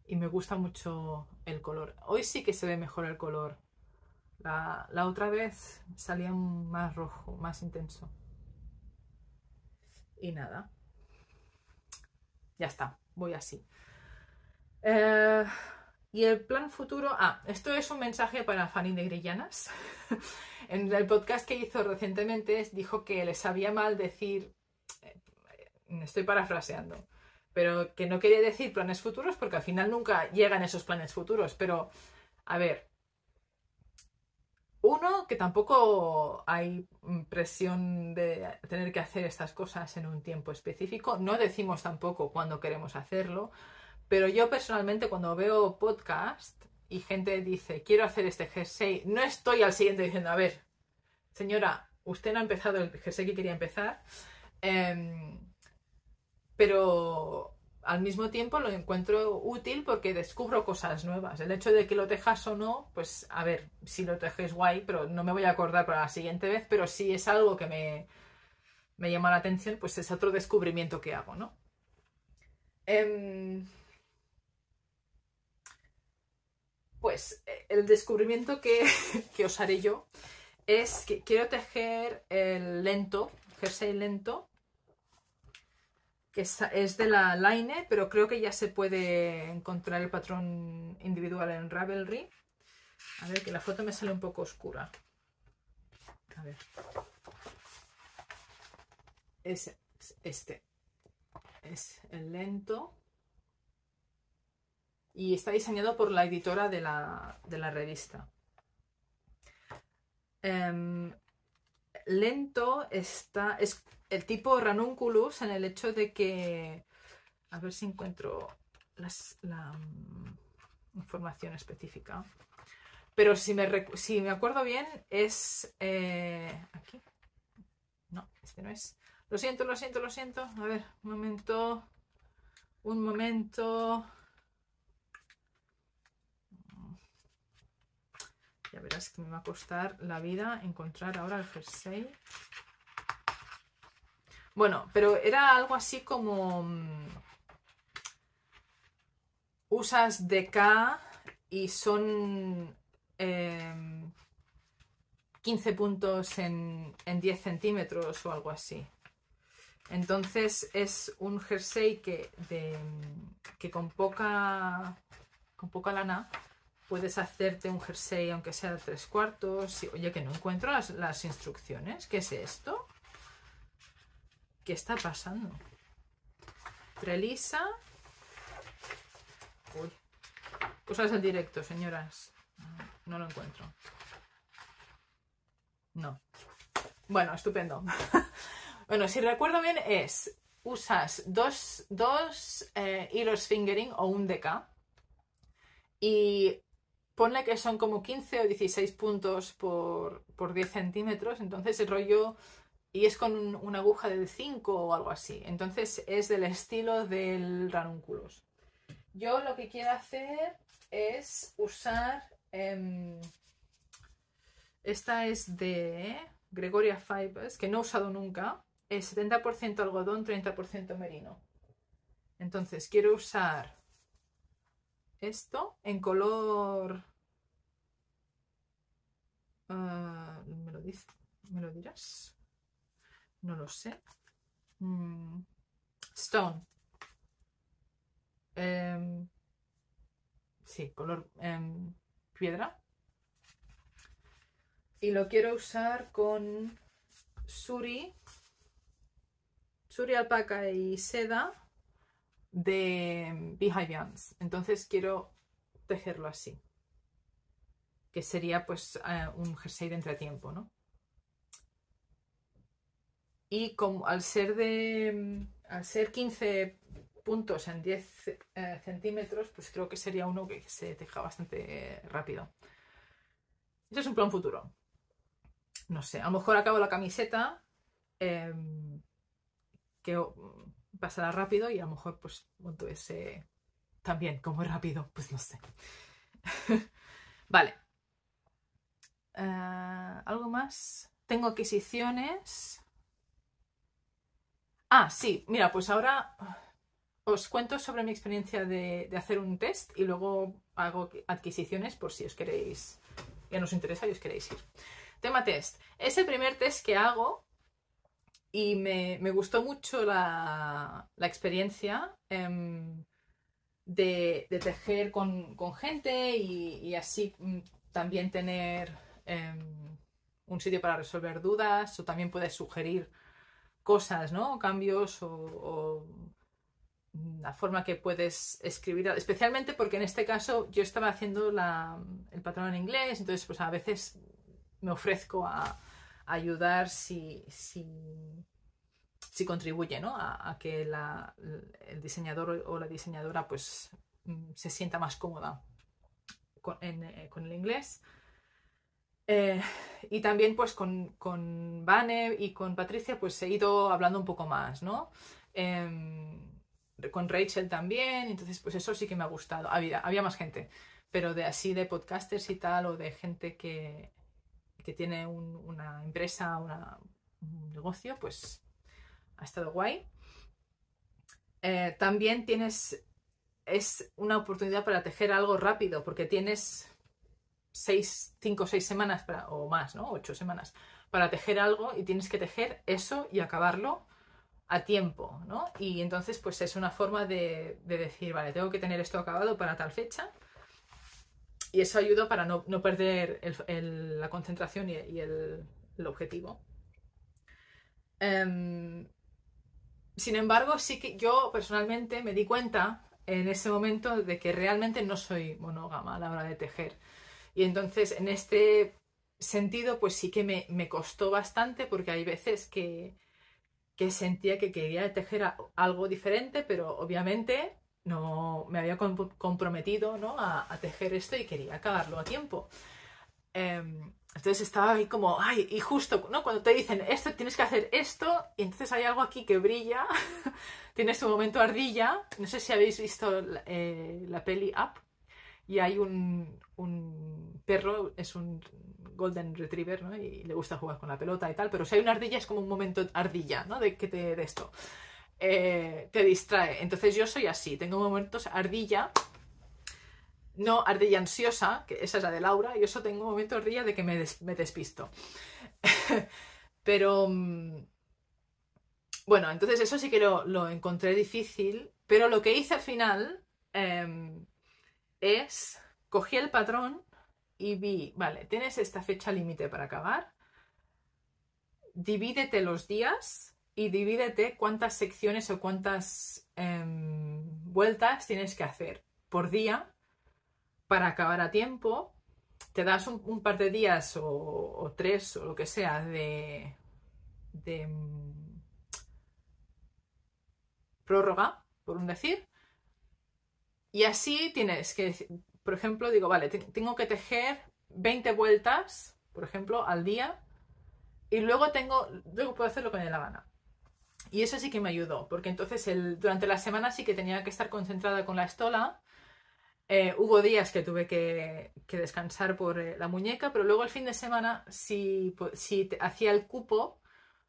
Y me gusta mucho el color. Hoy sí que se ve mejor el color. La, otra vez salía más rojo, más intenso. Y nada. Ya está, voy así. Eh, y el plan futuro. Ah, esto es un mensaje para Fanny de Grillanas. [LAUGHS] en el podcast que hizo recientemente dijo que le sabía mal decir. Eh, estoy parafraseando pero que no quería decir planes futuros porque al final nunca llegan esos planes futuros, pero a ver, uno, que tampoco hay presión de tener que hacer estas cosas en un tiempo específico. No decimos tampoco cuándo queremos hacerlo, pero yo personalmente cuando veo podcast y gente dice, quiero hacer este jersey, no estoy al siguiente diciendo, a ver, señora, usted no ha empezado el jersey que quería empezar. Em, pero al mismo tiempo lo encuentro útil porque descubro cosas nuevas. El hecho de que lo tejas o no, pues a ver, si lo tejes guay, pero no me voy a acordar para la siguiente vez, pero si es algo que me, me llama la atención, pues es otro descubrimiento que hago, ¿no? Em, pues eh, el descubrimiento que, [LAUGHS] que, os haré yo es que quiero tejer el lento, jersey lento, que es de la Line, pero creo que ya se puede encontrar el patrón individual en Ravelry. A ver, que la foto me sale un poco oscura. A ver. Es este. Es el lento. Y está diseñado por la editora de la, revista. Em, lento está, es el tipo ranunculus en el hecho de que, a ver si encuentro la mm, información específica, pero si me, si me acuerdo bien es, eh, aquí, no, este no es, lo siento, lo siento, lo siento, a ver, un momento, un momento, Ya verás que me va a costar la vida encontrar ahora el jersey. Bueno, pero era algo así como... Mm, usas de K y son 15 em, puntos en, 10 centímetros o algo así. Entonces es un jersey que, que con, poca, con poca lana puedes hacerte un jersey aunque sea de tres cuartos. Oye, que no encuentro las, instrucciones. ¿Qué es esto? ¿Qué está pasando? ¿Prelisa? Uy. Cosas pues en directo, señoras. No lo encuentro. No. Bueno, estupendo. [LAUGHS] bueno, si recuerdo bien es, usas dos, dos hilos eh, fingering o un DK y ponle que son como 15 o 16 puntos por, por 10 centímetros, entonces el rollo, y es con una aguja del 5 o algo así, entonces es del estilo del ranúnculos. Yo lo que quiero hacer es usar, em, esta es de Gregoria Fibers, que no he usado nunca, es 70% algodón, 30% merino. Entonces quiero usar esto en color... Ah, ¿Me lo dirás? No lo sé. Mm, stone. si, em, sí, color em, piedra. Y lo quiero usar con Suri. Suri alpaca y seda de Bands, Entonces quiero tejerlo así, que sería pues eh, un jersey de entretiempo, ¿no? Y como, al, ser de, al ser 15 puntos en 10 eh, centímetros, pues creo que sería uno que se teja bastante rápido. Ese es un plan futuro. No sé, a lo mejor acabo la camiseta, em, que pasará rápido y a lo mejor pues monto ese también como rápido, pues no sé. [LAUGHS] vale. Eh, ¿Algo más? Tengo adquisiciones. Ah, sí, mira, pues ahora uh, os cuento sobre mi experiencia de, hacer un test y luego hago adquisiciones por si os queréis, ya nos interesa y os queréis ir. Tema test. Es el primer test que hago y me, gustó mucho la, experiencia em, de, tejer con, gente y, así mm, también tener em, un sitio para resolver dudas o también puedes sugerir cosas, ¿no? Cambios o, mm, la forma que puedes escribir, especialmente porque en este caso yo estaba haciendo el patrón en inglés, entonces pues a veces me ofrezco a, ayudar si, si, si contribuye a, que el diseñador o la diseñadora pues, mm, se sienta más cómoda con, eh, el inglés. Eh, y también pues con, con Vane y con Patricia pues he ido hablando un poco más, ¿no? Em, con Rachel también, entonces pues eso sí que me ha gustado. Había, había más gente, pero de así de podcasters y tal o de gente que, que tiene una empresa, un negocio, pues ha estado guay. Eh, también tienes, es una oportunidad para tejer algo rápido, porque tienes seis, cinco o seis semanas para, o más, ¿no? Ocho semanas para tejer algo y tienes que tejer eso y acabarlo a tiempo, ¿no? Y entonces, pues es una forma de decir, vale, tengo que tener esto acabado para tal fecha y eso ayuda para no, perder la concentración y, el, objetivo. Em, sin embargo, sí que yo personalmente me di cuenta en ese momento de que realmente no soy monógama a la hora de tejer. Y entonces, en este sentido, pues sí que me, costó bastante porque hay veces que, que sentía que quería tejer algo diferente, pero obviamente no me había comprometido ¿no? a, tejer esto y quería acabarlo a tiempo. Em, entonces estaba ahí como, ay, y justo ¿no? cuando te dicen esto, tienes que hacer esto, y entonces hay algo aquí que brilla, tienes [LAUGHS] este un momento ardilla, no sé si habéis visto la, eh, peli Up, y hay un, perro, es un golden retriever, ¿no? y le gusta jugar con la pelota y tal, pero si hay una ardilla es como un momento ardilla, ¿no? de que de esto. Eh, te distrae. Entonces yo soy así, tengo momentos ardilla, no ardilla ansiosa, que esa es la de Laura, y eso tengo momentos ardilla de que me, despisto. [LAUGHS] pero mm, bueno, entonces eso sí que lo, encontré difícil, pero lo que hice al final em, es, cogí el patrón y vi, vale, tienes esta fecha límite para acabar, divídete los días y divídete cuántas secciones o cuántas em, vueltas tienes que hacer por día para acabar a tiempo. Te das un, par de días o, tres o lo que sea de, em, prórroga, por un decir. Y así tienes que, por ejemplo, digo, vale, tengo que tejer 20 vueltas, por ejemplo, al día. Y luego tengo, luego puedo hacerlo lo que me la gana y eso sí que me ayudó, porque entonces el, durante la semana sí que tenía que estar concentrada con la estola. Eh, hubo días que tuve que, que descansar por eh, la muñeca, pero luego el fin de semana, si, si hacía el cupo,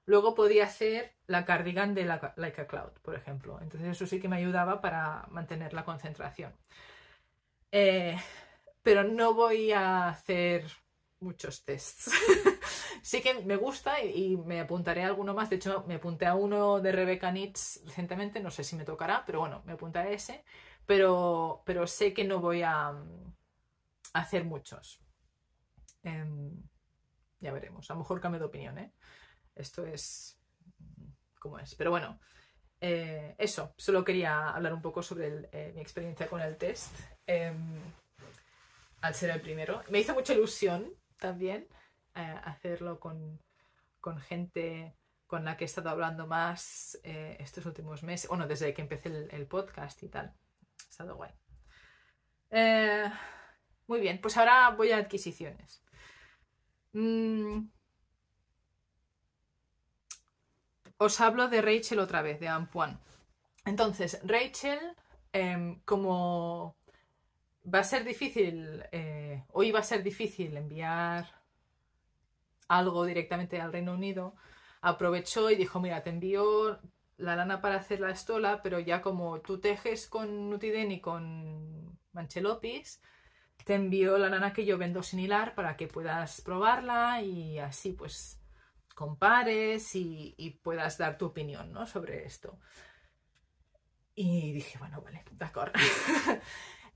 luego podía hacer la cardigan de la, Like a Cloud, por ejemplo. Entonces eso sí que me ayudaba para mantener la concentración. Eh, pero no voy a hacer muchos tests. [LAUGHS] sí que me gusta y, me apuntaré a alguno más. De hecho, me apunté a uno de Rebecca Nitz recientemente, no sé si me tocará, pero bueno, me apuntaré a ese. Pero, pero sé que no voy a, mm, hacer muchos. Em, ya veremos. A lo mejor cambio de opinión, ¿eh? Esto es mm, como es. Pero bueno, eh, eso. Solo quería hablar un poco sobre eh, mi experiencia con el test. Em, al ser el primero. Me hizo mucha ilusión también hacerlo con, gente con la que he estado hablando más eh, estos últimos meses, bueno, desde que empecé el, podcast y tal. Ha estado guay. Eh, muy bien, pues ahora voy a adquisiciones. Mm. Os hablo de Rachel otra vez, de Ampuan. Entonces, Rachel, em, como va a ser difícil, eh, hoy va a ser difícil enviar algo directamente al Reino Unido, aprovechó y dijo, mira, te envío la lana para hacer la estola, pero ya como tú tejes con Nutiden y con Manchelopis, te envío la lana que yo vendo sin hilar para que puedas probarla y así pues compares y, puedas dar tu opinión ¿no? sobre esto. Y dije, bueno, vale, de acuerdo. [LAUGHS]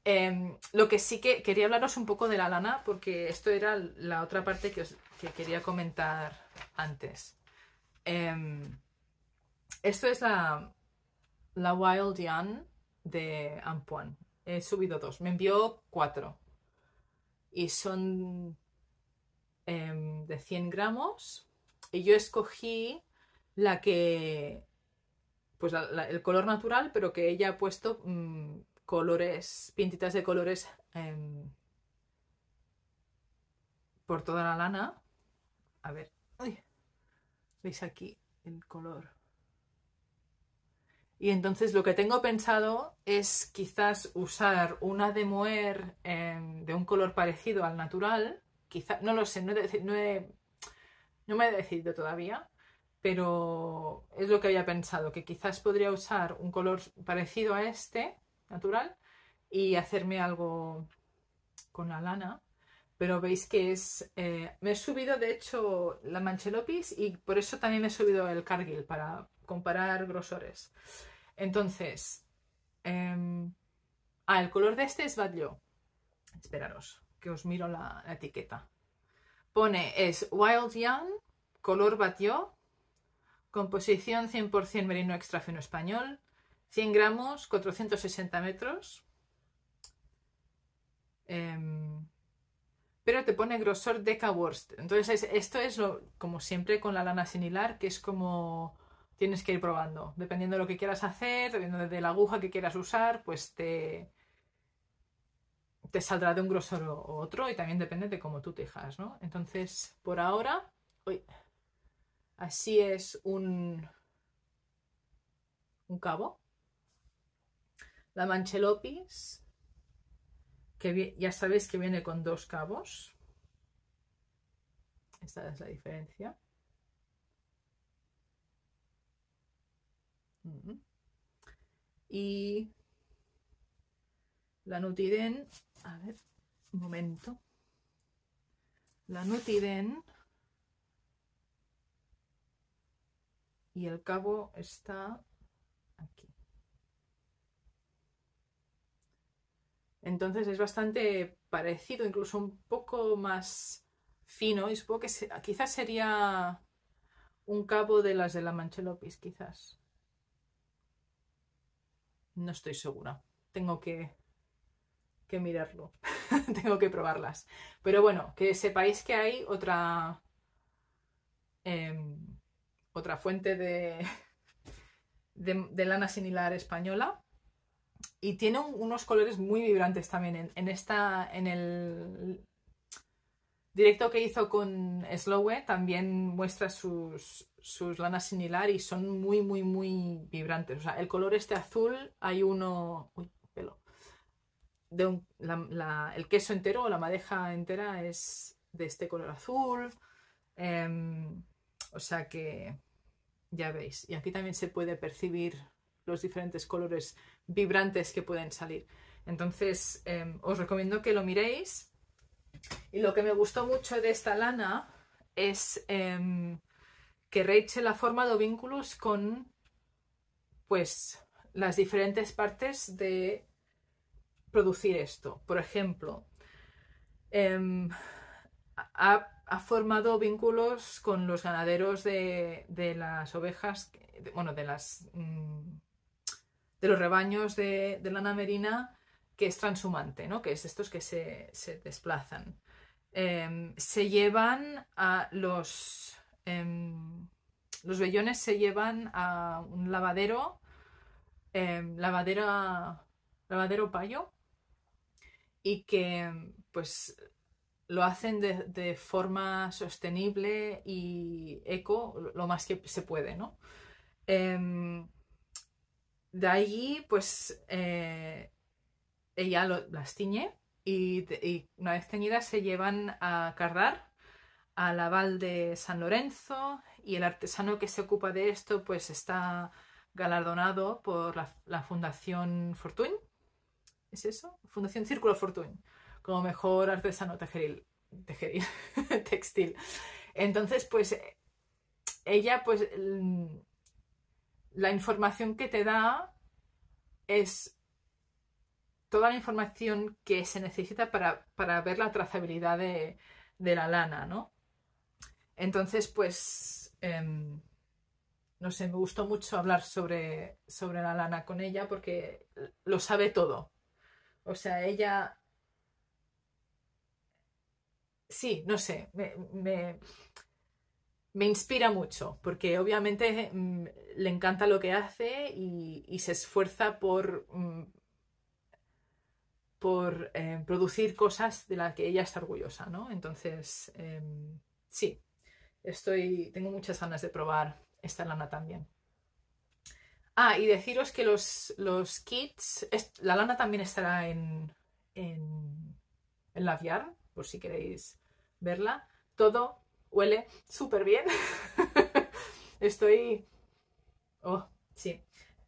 Em, lo que sí que quería hablaros un poco de la lana, porque esto era la otra parte que os, que quería comentar antes. Em, esto es la, la Wild Yan de Ampuan. He subido dos, me envió cuatro. Y son em, de 100 gramos. Y yo escogí la que, pues el color natural, pero que ella ha puesto mm, colores, pintitas de colores em, por toda la lana a ver, veis aquí el color. Y entonces lo que tengo pensado es quizás usar una de moer em, de un color parecido al natural. Quizás, no lo sé, no me he decidido todavía, pero es lo que había pensado, que quizás podría usar un color parecido a este, natural, y hacerme algo con la lana pero veis que es... Eh, me he subido, de hecho, la Manchelopis y por eso también me he subido el Cargill, para comparar grosores. Entonces, em, ah, el color de este es Badlio. Esperaros, que os miro la, etiqueta. Pone, es Wild Young, color Batió, composición 100% merino extra fino español, 100 gramos, 460 metros. Em, pero te pone grosor decaworst. Entonces, esto es lo, como siempre con la lana sin que es como tienes que ir probando. Dependiendo de lo que quieras hacer, dependiendo de la aguja que quieras usar, pues te, te saldrá de un grosor u otro y también depende de cómo tú tejas, ¿no? Entonces, por ahora, así es un, un cabo. La manchelopis que ya sabéis que viene con dos cabos. Esta es la diferencia. Mm. Y la Nutiden, a ver, un momento. La Nutiden y el cabo está Entonces es bastante parecido, incluso un poco más fino y supongo que quizás sería un cabo de las de la Manchelopis, quizás. No estoy segura. Tengo que, mirarlo. [LAUGHS] Tengo que probarlas. Pero bueno, que sepáis que hay otra... Em, otra fuente [LAUGHS] de, lana similar española y tiene unos colores muy vibrantes también. En, en esta, en el directo que hizo con Slowe también muestra sus, sus lanas similar y son muy, muy, muy vibrantes. O sea, el color este azul, hay uno. Uy, pelo. el queso entero o la madeja entera es de este color azul. Em, o sea que ya veis. Y aquí también se puede percibir los diferentes colores vibrantes que pueden salir. Entonces, em, os recomiendo que lo miréis. Y lo que me gustó mucho de esta lana es em, que Rachel ha formado vínculos con pues las diferentes partes de producir esto. Por ejemplo, em, ha, formado vínculos con los ganaderos de, las ovejas, bueno, de las mm, de los rebaños de, lana merina que es transhumante, ¿no? que es estos que se, desplazan. Em, se llevan a los... Em, los vellones se llevan a un lavadero, em, lavadero payo, y que pues lo hacen de, forma sostenible y eco lo más que se puede, ¿no? de allí, pues eh, ella lo, las tiñe y, una vez teñidas se llevan a cardar la val de San Lorenzo y el artesano que se ocupa de esto pues está galardonado por la, Fundación Fortuny. ¿Es eso? Fundación Círculo Fortuny. como mejor artesano tejeril, tejeril [LAUGHS] textil. Entonces, pues ella pues la información que te da es toda la información que se necesita para, ver la trazabilidad de, la lana, ¿no? Entonces, pues, em, no sé, me gustó mucho hablar sobre, sobre la lana con ella porque lo sabe todo. O sea, ella... Sí, no sé, me me inspira mucho, porque obviamente mm, le encanta lo que hace y, se esfuerza por, mm, por eh, producir cosas de las que ella está orgullosa, ¿no? Entonces, em, sí, estoy, tengo muchas ganas de probar esta lana también. Ah, y deciros que los, los kits, la lana también estará en, en, en la VR, por si queréis verla. Todo Huele súper bien. [LAUGHS] Estoy... Oh, sí.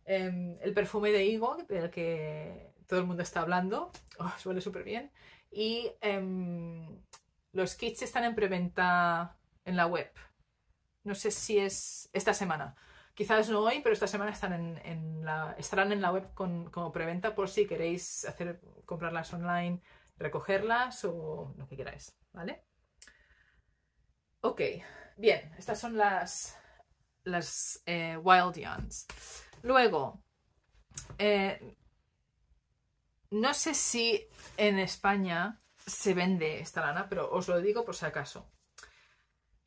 Em, el perfume de higo, del que todo el mundo está hablando, oh, huele súper bien. Y em, los kits están en preventa en la web. No sé si es esta semana. Quizás no hoy, pero esta semana están en, en la, estarán en la web con, como preventa por si queréis hacer, comprarlas online, recogerlas o lo que queráis, ¿vale? Ok, bien, estas son las, las eh, Wild Yarns. Luego, eh, no sé si en España se vende esta lana, pero os lo digo por si acaso.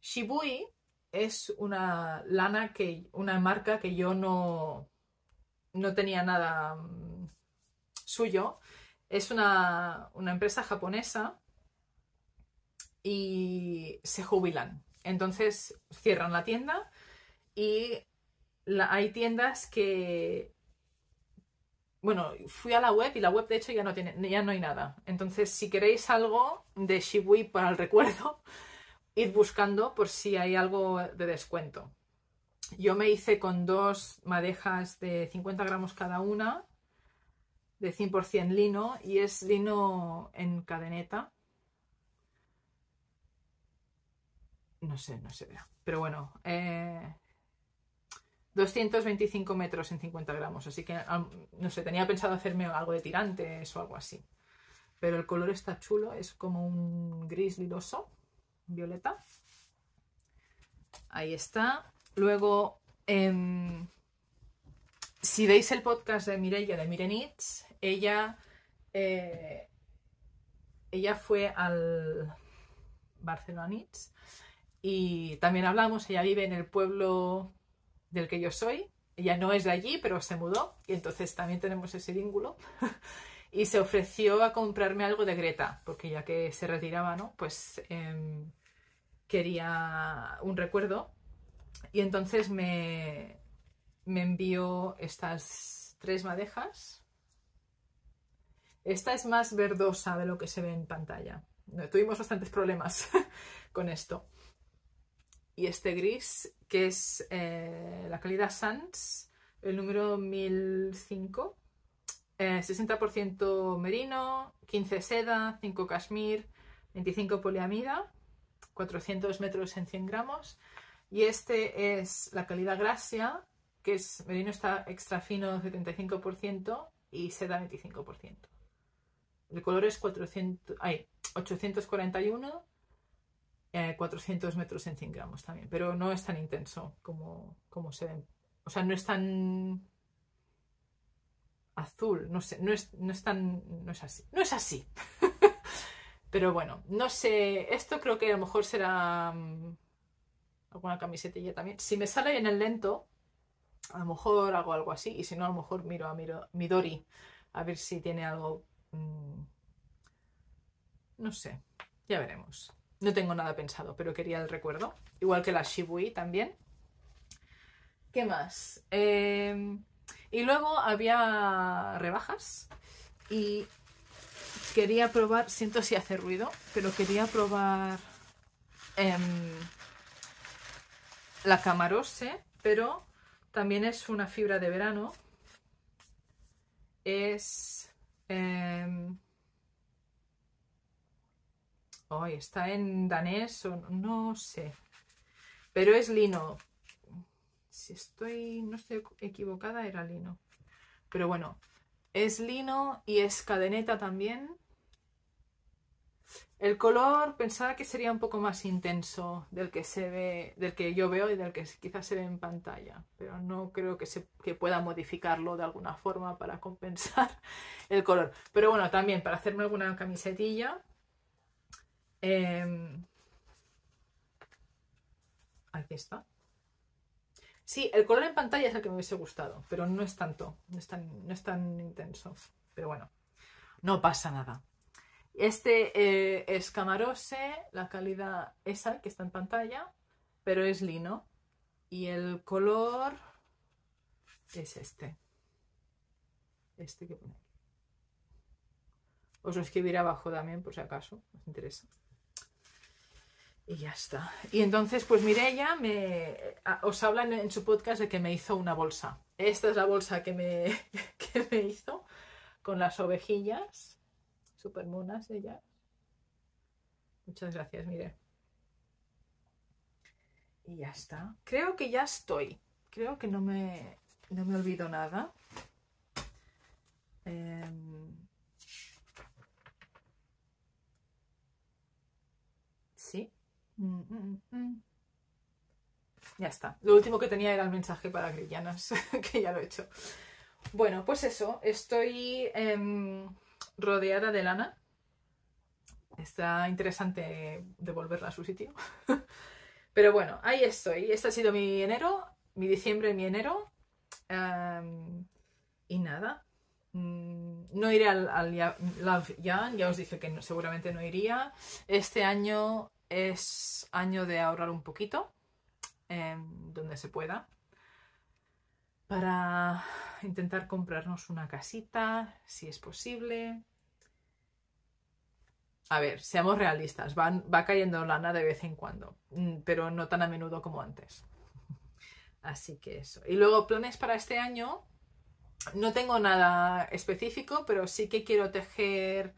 Shibui es una lana que, una marca que yo no, no tenía nada mm, suyo. Es una, una empresa japonesa y se jubilan. Entonces cierran la tienda y hay tiendas que... Bueno, fui a la web y la web de hecho ya no, tiene, ya no hay nada. Entonces, si queréis algo de Shibui para el [LAUGHS] recuerdo, id buscando por si hay algo de descuento. Yo me hice con dos madejas de 50 gramos cada una, de 100% lino, y es lino en cadeneta, No sé, no sé. Pero bueno, 225 eh, metros en 50 gramos. Así que, no sé, tenía pensado hacerme algo de tirantes o algo así. Pero el color está chulo, es como un gris liloso, violeta. Ahí está. Luego, em, si veis el podcast de Mirella de Mirenits, ella, eh, ella fue al Barcelona nits y también hablamos, ella vive en el pueblo del que yo soy, ella no es de allí, pero se mudó y entonces también tenemos ese vínculo. [LAUGHS] y se ofreció a comprarme algo de Greta, porque ya que se retiraba, ¿no? Pues em, quería un recuerdo. Y entonces me, me envió estas tres madejas. Esta es más verdosa de lo que se ve en pantalla. tuvimos bastantes problemas [LAUGHS] con esto y este gris, que es eh, la calidad Sans, el número 1005. 60% eh, merino, 15 seda, 5 cashmere, 25 poliamida, 400 metros en 100 gramos. Y este es la calidad gracia, que es merino está extra fino 75% y seda 25%. El color es 400, 841 400 eh, metros en 100 gramos también, pero no es tan intenso como, como se ven. O sea, no es tan azul, no sé, no es, no es tan, no es así, no es así. [LAUGHS] pero bueno, no sé, esto creo que a lo mejor será mm, alguna camisetilla también. Si me sale en el lento, a lo mejor hago algo así, y si no, a lo mejor miro a miro, Midori a ver si tiene algo. Mm, no sé, ya veremos. No tengo nada pensado, pero quería el recuerdo. Igual que la Shibui también. ¿Qué más? Em, y luego había rebajas y quería probar, siento si hace ruido, pero quería probar em, la Camarose, pero también es una fibra de verano. Es... Em, Hoy está en danés o no sé. Pero es lino. Si estoy, no estoy equivocada, era lino. Pero bueno, es lino y es cadeneta también. El color pensaba que sería un poco más intenso del que se ve, del que yo veo y del que quizás se ve en pantalla, pero no creo que, se, que pueda modificarlo de alguna forma para compensar [LAUGHS] el color. Pero bueno, también para hacerme alguna camisetilla Em, aquí está. Sí, el color en pantalla es el que me hubiese gustado, pero no es tanto, no es tan, intenso. Pero bueno, no pasa nada. Este eh, es Camarose, la calidad esa que está en pantalla, pero es lino. Y el color es este. Este que pone. Os lo escribiré abajo también, por si acaso, os interesa. Y ya está. Y entonces, pues ella me, os habla en, su podcast de que me hizo una bolsa. Esta es la bolsa que me, [LAUGHS] que me hizo con las ovejillas. Super monas ellas. Muchas gracias, mire. Y ya está. Creo que ya estoy. Creo que no me, no me olvido nada. Eh Mm, mm, mm, ya está. Lo último que tenía era el mensaje para grillanas, [LAUGHS] que ya lo he hecho. Bueno, pues eso. Estoy em, rodeada de lana. Está interesante devolverla a su sitio. [LAUGHS] Pero bueno, ahí estoy. Este ha sido mi enero, mi diciembre, mi enero. Em, y nada. no iré al, Love Young, ya os dije que seguramente no iría. Este año es año de ahorrar un poquito, em, donde se pueda, para intentar comprarnos una casita, si es posible. A ver, seamos realistas, va cayendo lana de vez en cuando, mm, pero no tan a menudo como antes. [LAUGHS] Así que eso. Y luego, planes para este año. No tengo nada específico, pero sí que quiero tejer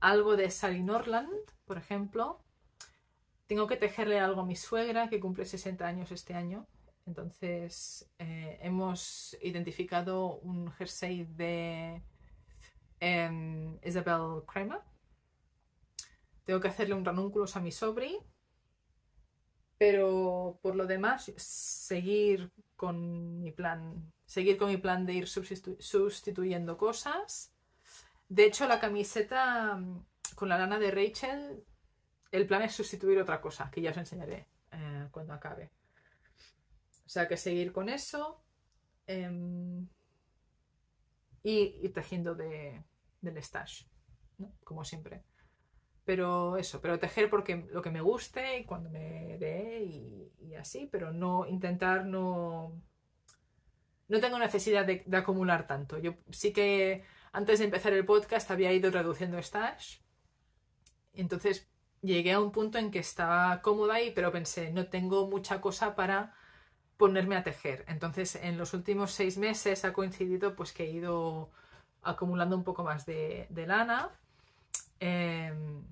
algo de Sally Norland, por ejemplo. Tengo que tejerle algo a mi suegra, que cumple 60 años este año. Entonces eh, hemos identificado un jersey de em, Isabel Kramer. Tengo que hacerle un ranúnculos a mi sobri. Pero por lo demás, seguir con mi plan, seguir con mi plan de ir sustituyendo cosas. De hecho, la camiseta mm, con la lana de Rachel el plan es sustituir otra cosa, que ya os enseñaré eh, cuando acabe. O sea que seguir con eso em, y, ir tejiendo del stash, como siempre. Pero eso, pero tejer porque lo que me guste y cuando me dé y, así, pero no intentar no... No tengo necesidad de, de acumular tanto. Yo sí que antes de empezar el podcast había ido reduciendo stash. Entonces llegué a un punto en que estaba cómoda ahí, pero pensé, no tengo mucha cosa para ponerme a tejer. Entonces, en los últimos seis meses ha coincidido pues que he ido acumulando un poco más de, lana, em,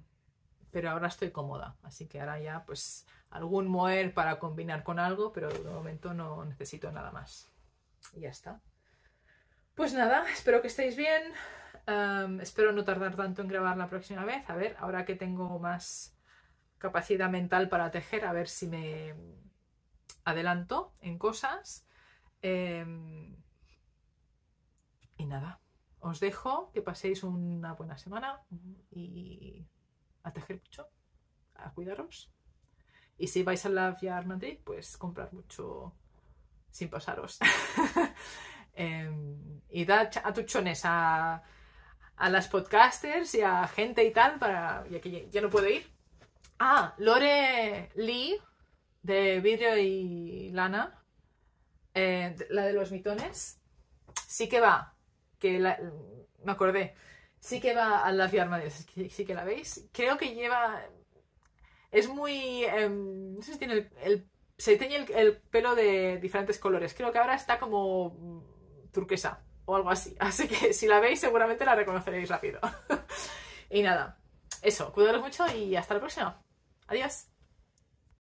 pero ahora estoy cómoda, así que ahora ya pues algún moer para combinar con algo, pero de momento no necesito nada más. Y ya está. Pues nada, espero que estéis bien. Em, espero no tardar tanto en grabar la próxima vez. A ver, ahora que tengo más capacidad mental para tejer, a ver si me adelanto en cosas. Em, y nada, os dejo, que paséis una buena semana y a tejer mucho, a cuidaros. Y si vais a la Via Madrid, pues comprar mucho sin pasaros. [LAUGHS] Em, y da a tuchones a a las podcasters y a gente y tal, para, ya que ya no puedo ir. Ah, Lore Lee, de Vidrio y Lana, eh, la de los mitones, sí que va, que me acordé, sí que va a la Fiarma, sí, sí que la veis. Creo que lleva, es muy, em, no sé si tiene el, se teñe el pelo de diferentes colores. Creo que ahora está como turquesa o algo así. [LAUGHS] Así que si la veis seguramente la reconoceréis rápido. [LAUGHS] y nada, eso, cuidaros mucho y hasta la próxima. Adiós.